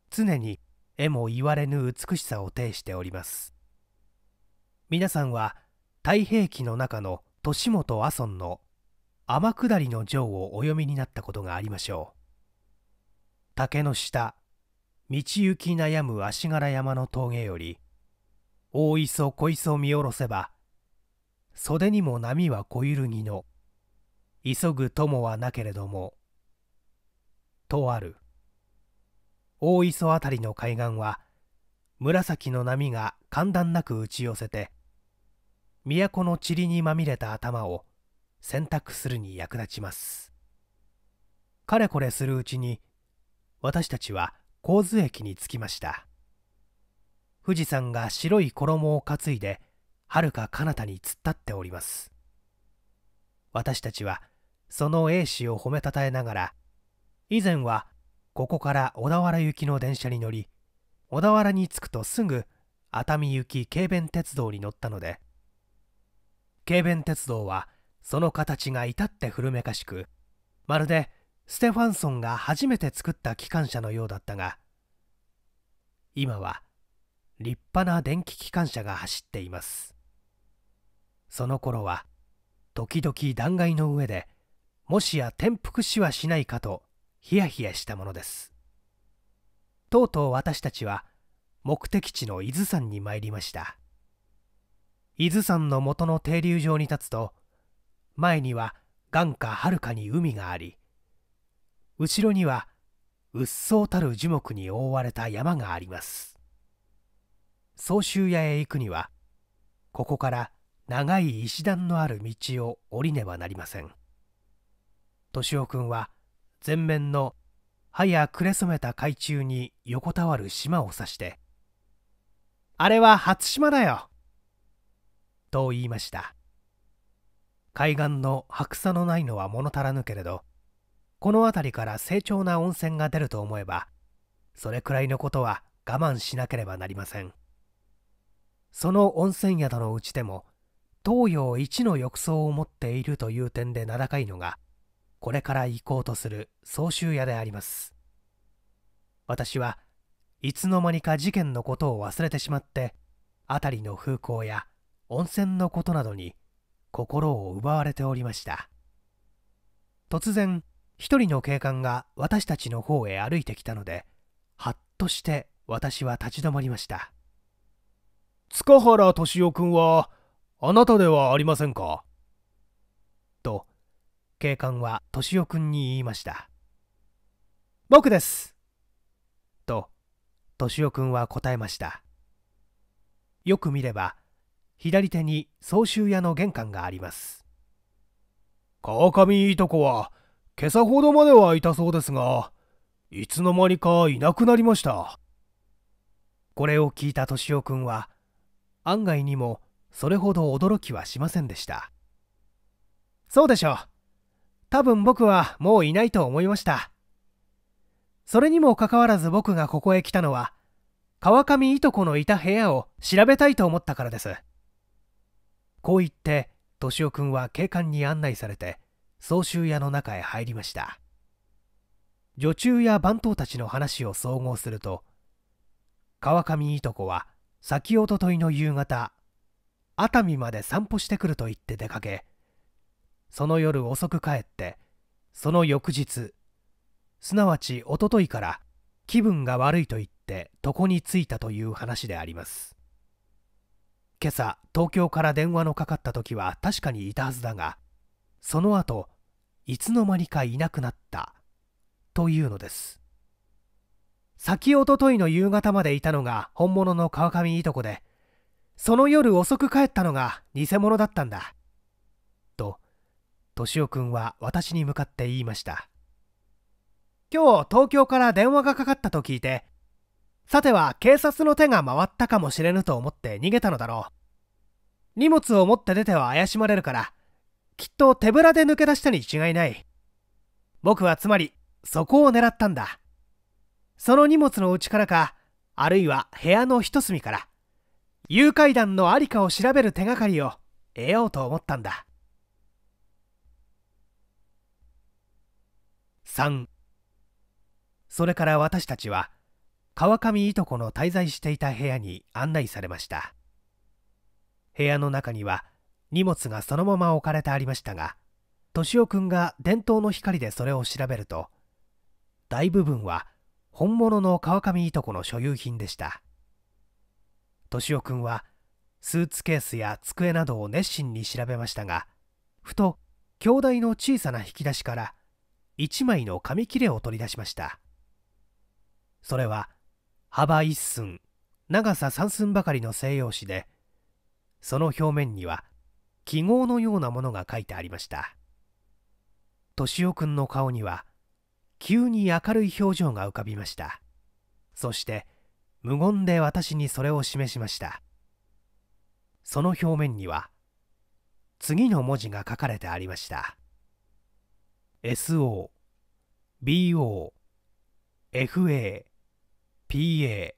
常に絵も言われぬ美しさを呈しております皆さんは太平記の中の年本阿孫の天下りの城をお読みになったことがありましょう竹の下道行き悩む足柄山の峠より大磯小磯見下ろせば袖にも波は小揺るぎの急ぐ友はなけれどもとある大磯辺りの海岸は紫の波が寒暖なく打ち寄せて都の塵にまみれた頭を洗濯するに役立ちますかれこれするうちに私たちは神津駅に着きました富士山が白い衣を担いではるか彼方に突っ立っております私たちはその英氏を褒めたたえながら以前はここから小田原行きの電車に乗り小田原に着くとすぐ熱海行き軽便鉄道に乗ったので軽便鉄道はその形が至って古めかしくまるでステファンソンが初めて作った機関車のようだったが今は立派な電気機関車が走っていますその頃は時々断崖の上でもしや転覆しはしないかとヒヤヒヤしたものですとうとう私たちは目的地の伊豆山に参りました伊豆山の元の停留場に立つと前には眼下はるかに海があり後ろにはうっそうたる樹木に覆われた山があります総集屋へ行くにはここから長い石段のある道を降りねばなりません敏夫君は前面の葉やくれ染めた海中に横たわる島を指して「あれは初島だよ」そう言いました海岸の白砂のないのは物足らぬけれどこの辺りから成長な温泉が出ると思えばそれくらいのことは我慢しなければなりませんその温泉宿のうちでも東洋一の浴槽を持っているという点で名高いのがこれから行こうとする総集屋であります私はいつの間にか事件のことを忘れてしまって辺りの風光や温泉のことなどに心を奪われておりました突然一人の警官が私たちの方へ歩いてきたのではっとして私は立ち止まりました塚原敏夫君はあなたではありませんかと警官は敏夫君に言いました僕ですと敏夫君は答えましたよく見れば左手に総集屋の玄関があります川上いとこは今朝ほどまではいたそうですがいつの間にかいなくなりましたこれを聞いた敏夫君は案外にもそれほど驚きはしませんでしたそうでしょう多分僕はもういないと思いましたそれにもかかわらず僕がここへ来たのは川上いとこのいた部屋を調べたいと思ったからですこう言って敏夫君は警官に案内されて総集屋の中へ入りました女中や番頭たちの話を総合すると川上いとこは先おとといの夕方熱海まで散歩してくると言って出かけその夜遅く帰ってその翌日すなわちおとといから気分が悪いと言って床に着いたという話であります今朝東京から電話のかかった時は確かにいたはずだがその後いつの間にかいなくなったというのです先おとといの夕方までいたのが本物の川上いとこでその夜遅く帰ったのが偽物だったんだと敏夫君は私に向かって言いました今日東京から電話がかかったと聞いてさては警察の手が回ったかもしれぬと思って逃げたのだろう。荷物を持って出ては怪しまれるから、きっと手ぶらで抜け出したに違いない。僕はつまり、そこを狙ったんだ。その荷物のうちからか、あるいは部屋の一隅から、誘拐団のありかを調べる手がかりを得ようと思ったんだ。3それから私たちは、川上いとこの滞在していた部屋に案内されました部屋の中には荷物がそのまま置かれてありましたが敏夫君が伝統の光でそれを調べると大部分は本物の川上いとこの所有品でした敏夫君はスーツケースや机などを熱心に調べましたがふと兄弟の小さな引き出しから1枚の紙切れを取り出しましたそれは幅一寸長さ三寸ばかりの西洋紙でその表面には記号のようなものが書いてありました敏夫君の顔には急に明るい表情が浮かびましたそして無言で私にそれを示しましたその表面には次の文字が書かれてありました SOBOFA PA、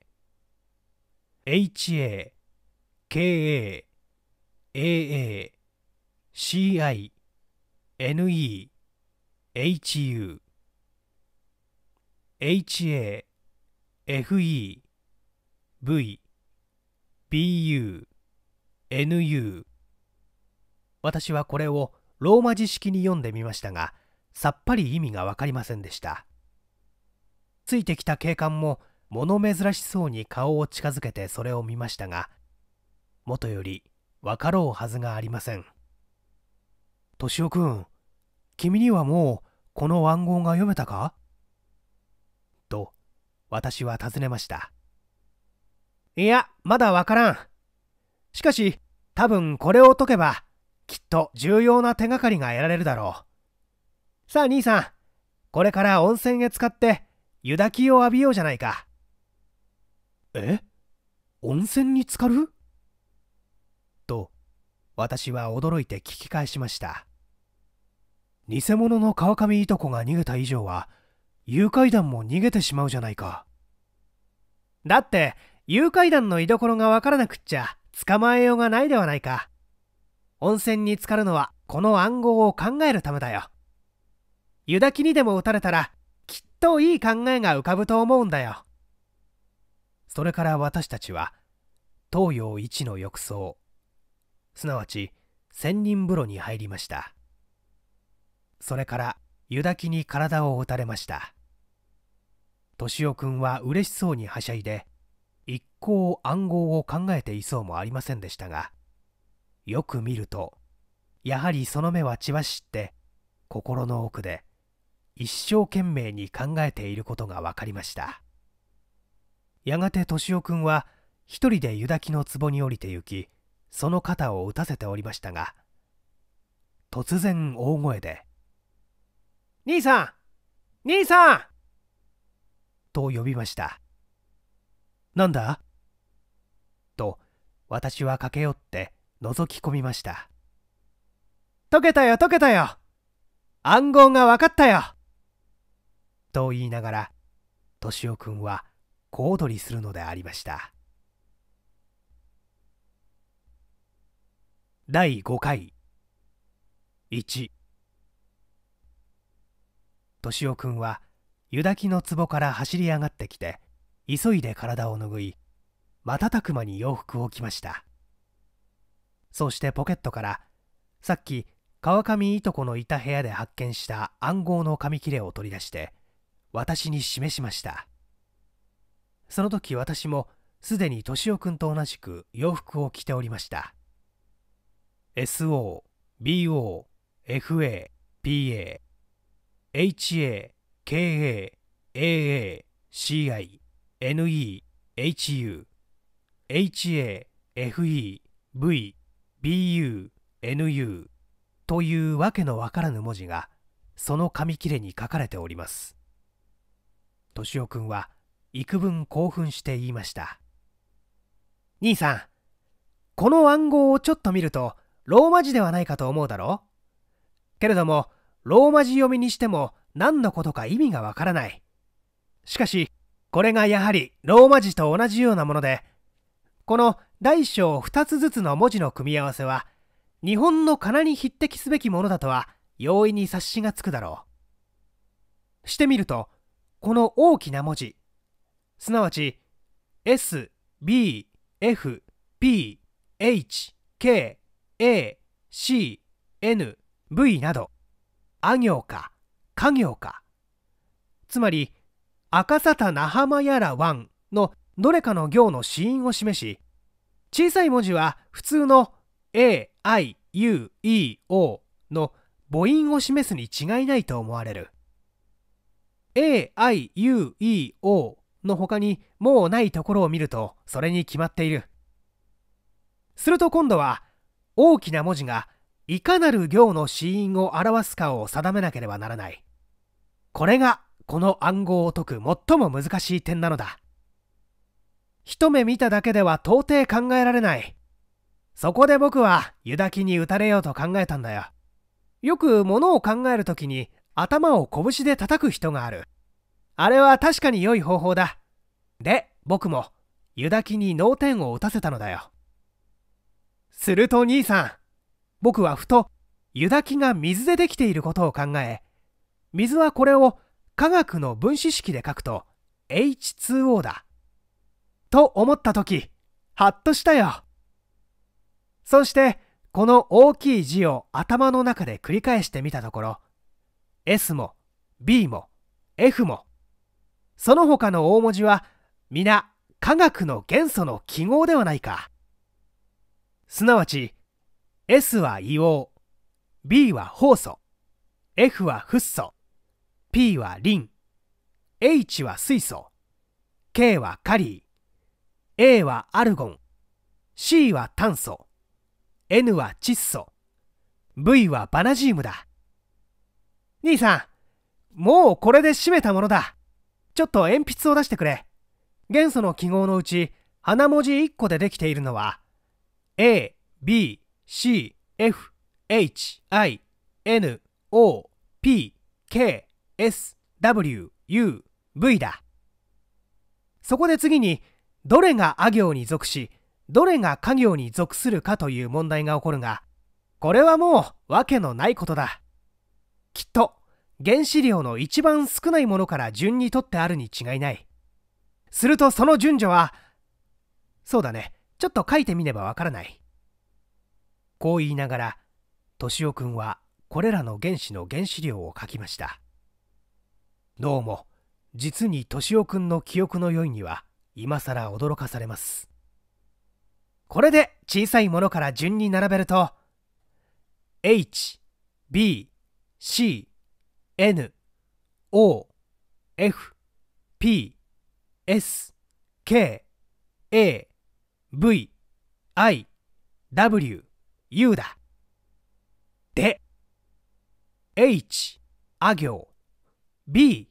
HA、KA、AA、CI、NE、HU、HA、FE、V、BU、NU 私はこれをローマ字式に読んでみましたがさっぱり意味が分かりませんでしたついてきた警官も物珍しそうに顔を近づけてそれを見ましたがもとより分かろうはずがありません敏夫君君にはもうこの暗号が読めたかと私は尋ねましたいやまだ分からんしかし多分これを解けばきっと重要な手がかりが得られるだろうさあ兄さんこれから温泉へ使って湯炊きを浴びようじゃないか。え温泉に浸かると私は驚いて聞き返しました偽物の川上いとこが逃げた以上は誘拐団も逃げてしまうじゃないかだって誘拐団の居所がわからなくっちゃ捕まえようがないではないか温泉に浸かるのはこの暗号を考えるためだよ湯滝にでも打たれたらきっといい考えが浮かぶと思うんだよそれから私たちは東洋一の浴槽すなわち千人風呂に入りましたそれから湯滝に体を打たれました敏夫君は嬉しそうにはしゃいで一向暗号を考えていそうもありませんでしたがよく見るとやはりその目は血走って心の奥で一生懸命に考えていることが分かりましたやがて敏夫君は一人で湯滝の壺に降りて行きその肩を打たせておりましたが突然大声で「兄さん兄さん!」と呼びました「なんだ?」と私は駆け寄って覗き込みました「解けたよ解けたよ暗号が分かったよ!」と言いながら敏夫君は小躍りするのでありました第5回1敏夫君は湯滝の壺から走り上がってきて急いで体を拭い瞬く間に洋服を着ましたそしてポケットからさっき川上いとこのいた部屋で発見した暗号の紙切れを取り出して私に示しましたその時私もすでに敏夫君と同じく洋服を着ておりました SO、BO、FA、PA、HA、KA、AA、CI、NE、HU、HA、FE、V、BU、NU というわけのわからぬ文字がその紙切れに書かれております。敏夫君は幾分興奮して言いました兄さんこの暗号をちょっと見るとローマ字ではないかと思うだろけれどもローマ字読みにしても何のことか意味がわからないしかしこれがやはりローマ字と同じようなものでこの大小2つずつの文字の組み合わせは日本の仮名に匹敵すべきものだとは容易に察しがつくだろうしてみるとこの大きな文字すなわち SBFPHKACNV などあ行かか行かつまり赤沙汰那浜やら湾のどれかの行の子音を示し小さい文字は普通の AIUEO の母音を示すに違いないと思われる AIUEO の他にもうないところを見るとそれに決まっているすると今度は大きな文字がいかなる行の死因を表すかを定めなければならないこれがこの暗号を解く最も難しい点なのだ一目見ただけでは到底考えられないそこで僕は湯滝きに打たれようと考えたんだよよく物を考える時に頭を拳で叩く人があるあれは確かに良い方法だ。で、僕も、ユダキに脳天を打たせたのだよ。すると兄さん、僕はふと、ユダキが水でできていることを考え、水はこれを化学の分子式で書くと H2O だ。と思った時、ハッとしたよ。そして、この大きい字を頭の中で繰り返してみたところ、S も B も F もその他の大文字は皆科学の元素の記号ではないかすなわち S は硫黄 B は酵素 F はフッ素 P はリン H は水素 K はカリー A はアルゴン C は炭素 N は窒素 V はバナジウムだ兄さんもうこれで締めたものだちょっと鉛筆を出してくれ。元素の記号のうち、花文字1個でできているのは、A、B、C、F、H、I、N、O、P、K、S、W、U、V だ。そこで次に、どれがあ行に属し、どれが家行に属するかという問題が起こるが、これはもう訳のないことだ。きっと原子量の一番少ないものから順にとってあるに違いない。するとその順序は、そうだね、ちょっと書いてみねばわからない。こう言いながら、敏夫君はこれらの原子の原子量を書きました。どうも、実に敏夫君の記憶の良いには、今更驚かされます。これで小さいものから順に並べると、H、B、C、N O F P S K A V I W U だ。で、H あ行 B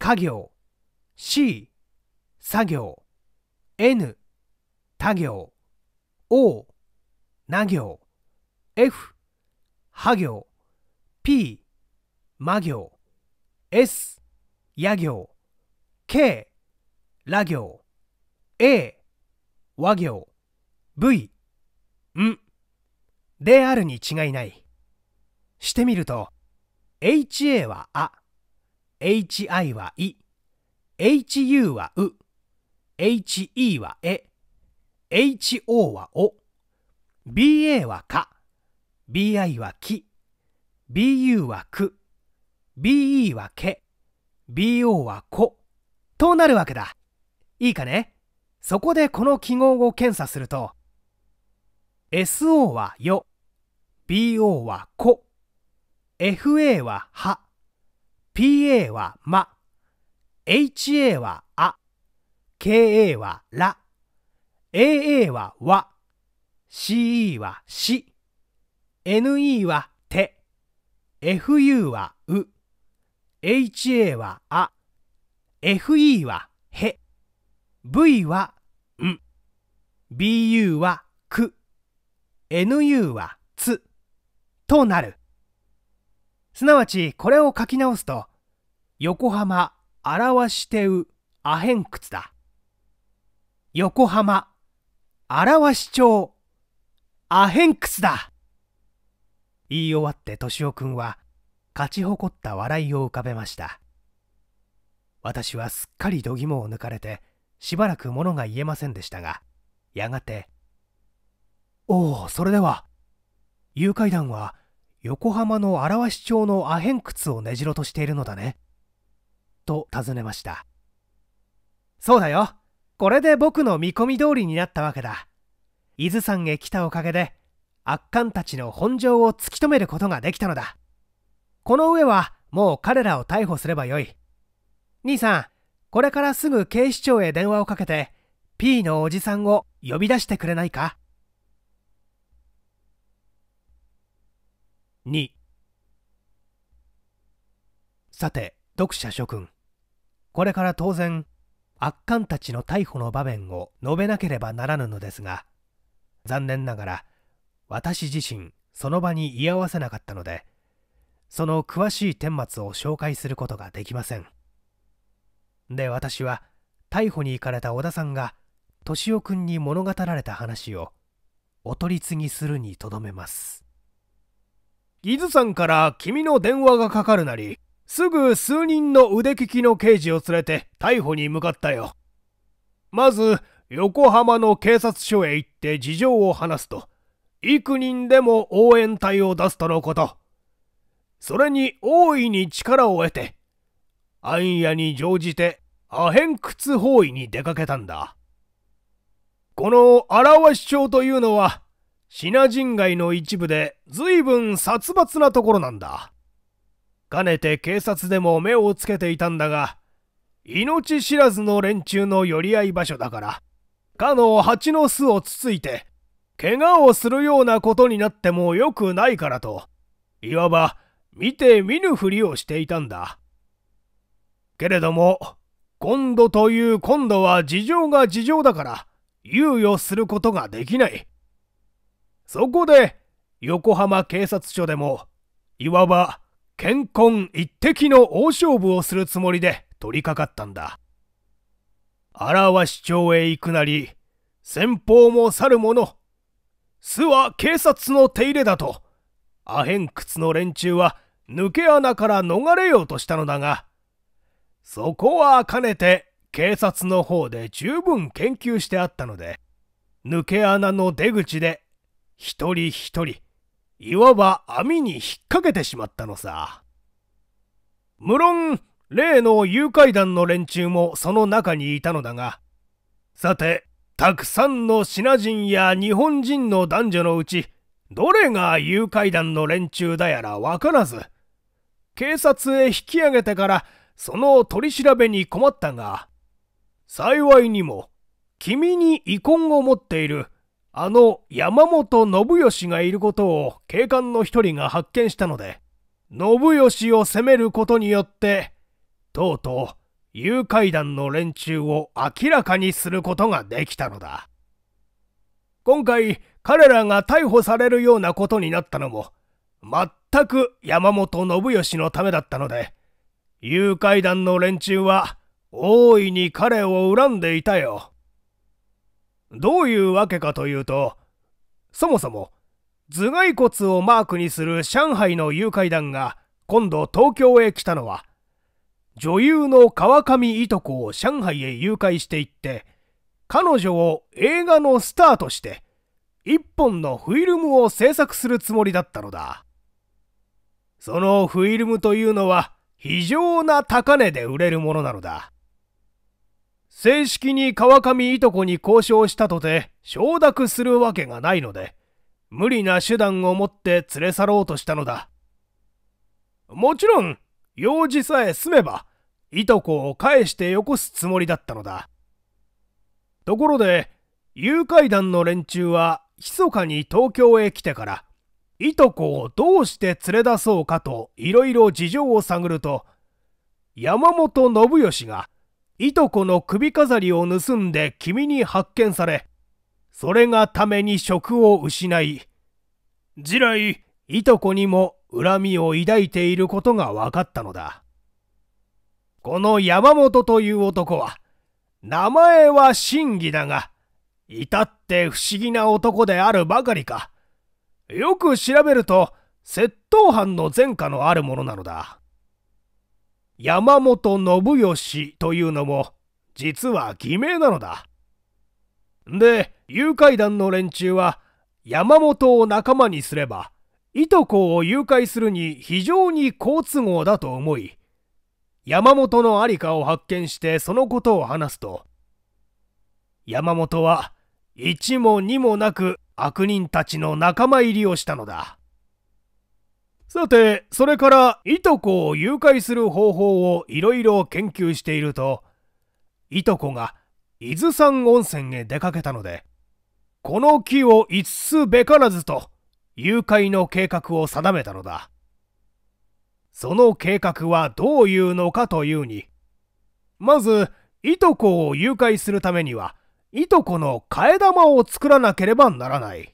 家業 C 作業 N 他行 O な行 F は行 P 魔行 S 野行 K ら行 A 和行 V んであるに違いないしてみると HA は「あ」HI は「い」HU は「う」HE は「え」HO は「お」BA は「か」BI は「き」BU は「く」BE はけ、BO はこ、となるわけだ。いいかねそこでこの記号を検査すると、SO はよ、BO はこ、FA はは、PA はま、HA はあ、KA はら、AA はわ、CE はし、NE はて、FU は HA はあ、FE はへ、V はん、BU はく、NU はつ、となる。すなわち、これを書き直すと、横浜、表してう、アヘンツだ。横浜、表し町、アヘンツだ。言い終わって敏夫君は、勝ち誇った笑いを浮かべました私はすっかり度肝を抜かれてしばらく物が言えませんでしたがやがて「おおそれでは誘拐団は横浜の荒鷲町のアヘン窟をねじろとしているのだね」と尋ねましたそうだよこれで僕の見込み通りになったわけだ伊豆山へ来たおかげで圧巻たちの本性を突き止めることができたのだこの上はもう彼らを逮捕すればよい。兄さん、これからすぐ警視庁へ電話をかけて、P のおじさんを呼び出してくれないか ?2 さて、読者諸君。これから当然、悪漢たちの逮捕の場面を述べなければならぬのですが、残念ながら、私自身、その場に居合わせなかったので、その詳しい顛末を紹介することができませんで私は逮捕に行かれた小田さんが敏夫君に物語られた話をお取り次ぎするにとどめます伊豆山から君の電話がかかるなりすぐ数人の腕利きの刑事を連れて逮捕に向かったよまず横浜の警察署へ行って事情を話すと幾人でも応援隊を出すとのことそれに大いに力を得て、暗夜に乗じてアヘン窟包囲に出かけたんだ。この荒和町というのは、品ナ人街の一部で随分殺伐なところなんだ。かねて警察でも目をつけていたんだが、命知らずの連中の寄り合い場所だから、かの蜂の巣をつついて、怪我をするようなことになってもよくないからと、いわば見て見ぬふりをしていたんだ。けれども、今度という今度は事情が事情だから、猶予することができない。そこで、横浜警察署でも、いわば、健康一滴の大勝負をするつもりで取り掛かったんだ。荒は市長へ行くなり、先方も去るもの、巣は警察の手入れだと、アヘン窟の連中は抜け穴から逃れようとしたのだが、そこはかねて警察の方で十分研究してあったので、抜け穴の出口で一人一人、いわば網に引っ掛けてしまったのさ。無論、例の誘拐団の連中もその中にいたのだが、さて、たくさんのシナ人や日本人の男女のうち、どれが誘拐団の連中だやらわからず、警察へ引き上げてからその取り調べに困ったが、幸いにも君に遺恨を持っているあの山本信義がいることを警官の一人が発見したので、信義を責めることによって、とうとう誘拐団の連中を明らかにすることができたのだ。今回彼らが逮捕されるようなことになったのも、全く山本信義のためだったので、誘拐団の連中は大いに彼を恨んでいたよ。どういうわけかというと、そもそも頭蓋骨をマークにする上海の誘拐団が今度東京へ来たのは、女優の川上いとこを上海へ誘拐していって、彼女を映画のスターとして、一本のフィルムを制作するつもりだったのだ。そのフィルムというのは非常な高値で売れるものなのだ。正式に川上いとこに交渉したとて承諾するわけがないので、無理な手段を持って連れ去ろうとしたのだ。もちろん、用事さえ済めば、いとこを返してよこすつもりだったのだ。ところで、誘拐団の連中は、密かに東京へ来てから、いとこをどうして連れ出そうかといろいろ事情を探ると山本信義がいとこの首飾りを盗んで君に発見されそれがために職を失い次来いとこにも恨みを抱いていることが分かったのだこの山本という男は名前は真偽だが至って不思議な男であるばかりかよく調べると窃盗犯の前科のあるものなのだ山本信義というのも実は偽名なのだで誘拐団の連中は山本を仲間にすればいとこを誘拐するに非常に好都合だと思い山本の在りかを発見してそのことを話すと山本は一も二もなく悪人たちの仲間入りをしたのだ。さて、それからいとこを誘拐する方法をいろいろ研究していると、いとこが伊豆山温泉へ出かけたので、この木を5つべからずと誘拐の計画を定めたのだ。その計画はどういうのかというに、まず、いとこを誘拐するためには、いとこの替え玉を作らなければならない。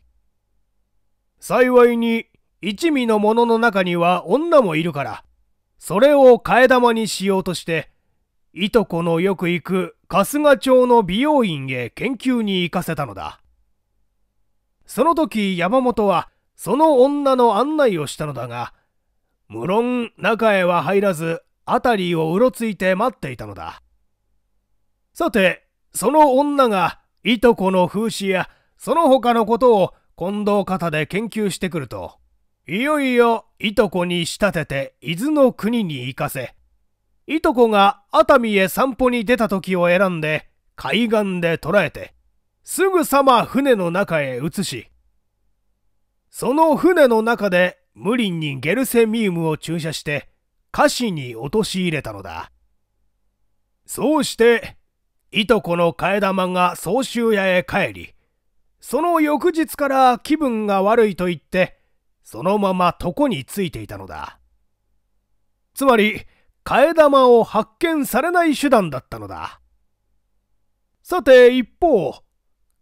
幸いに、一味のものの中には女もいるから、それを替え玉にしようとして、いとこのよく行く春日町の美容院へ研究に行かせたのだ。その時山本はその女の案内をしたのだが、無論中へは入らず、辺りをうろついて待っていたのだ。さて、その女が、いとこの風刺や、その他のことを近藤方で研究してくると、いよいよいとこに仕立てて伊豆の国に行かせ、いとこが熱海へ散歩に出た時を選んで、海岸で捕らえて、すぐさま船の中へ移し、その船の中で無理にゲルセミウムを注射して、歌詞に陥れたのだ。そうして、いとこの替え玉が総州屋へ帰り、その翌日から気分が悪いと言って、そのまま床についていたのだ。つまり、替え玉を発見されない手段だったのだ。さて一方、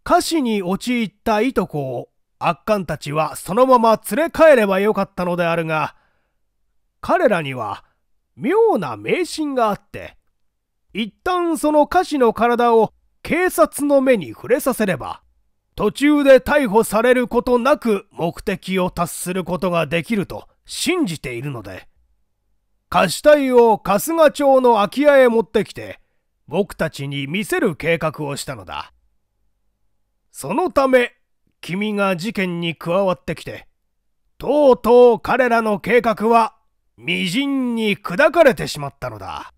歌詞に陥ったいとこを、悪漢たちはそのまま連れ帰ればよかったのであるが、彼らには妙な迷信があって、一旦その歌詞の体を警察の目に触れさせれば、途中で逮捕されることなく目的を達することができると信じているので、貸し体を春日町の空き家へ持ってきて、僕たちに見せる計画をしたのだ。そのため、君が事件に加わってきて、とうとう彼らの計画は、微塵に砕かれてしまったのだ。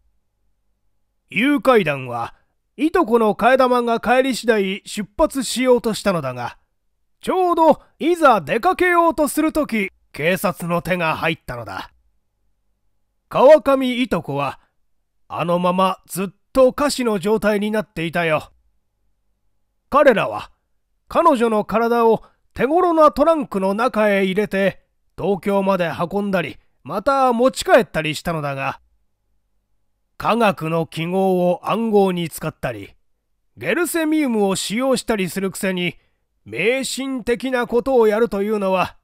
誘拐団はいとこの替え玉が帰り次第出発しようとしたのだがちょうどいざ出かけようとするとき警察の手が入ったのだ川上いとこはあのままずっと歌詞の状態になっていたよ彼らは彼女の体を手頃なトランクの中へ入れて東京まで運んだりまた持ち帰ったりしたのだが科学の記号を暗号に使ったり、ゲルセミウムを使用したりするくせに、迷信的なことをやるというのは、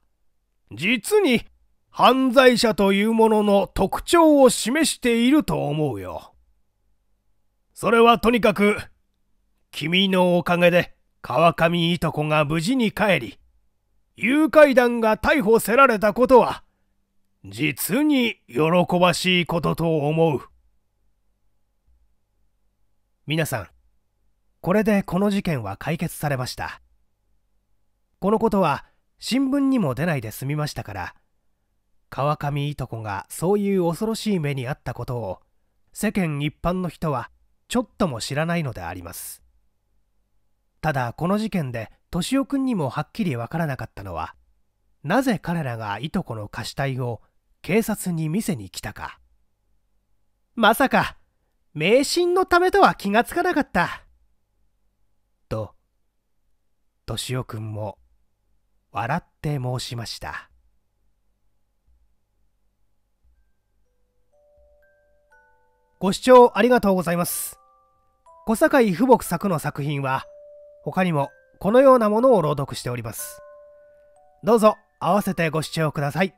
実に犯罪者というものの特徴を示していると思うよ。それはとにかく、君のおかげで川上いとこが無事に帰り、誘拐団が逮捕せられたことは、実に喜ばしいことと思う。皆さんこれでこの事件は解決されましたこのことは新聞にも出ないで済みましたから川上いとこがそういう恐ろしい目にあったことを世間一般の人はちょっとも知らないのでありますただこの事件で敏夫君にもはっきりわからなかったのはなぜ彼らがいとこの貸し隊を警察に見せに来たかまさか迷信のためとは気がつかなかった。と、としおくんも笑って申しました。ご視聴ありがとうございます。小坂井父母作の作品は、他にもこのようなものを朗読しております。どうぞ合わせてご視聴ください。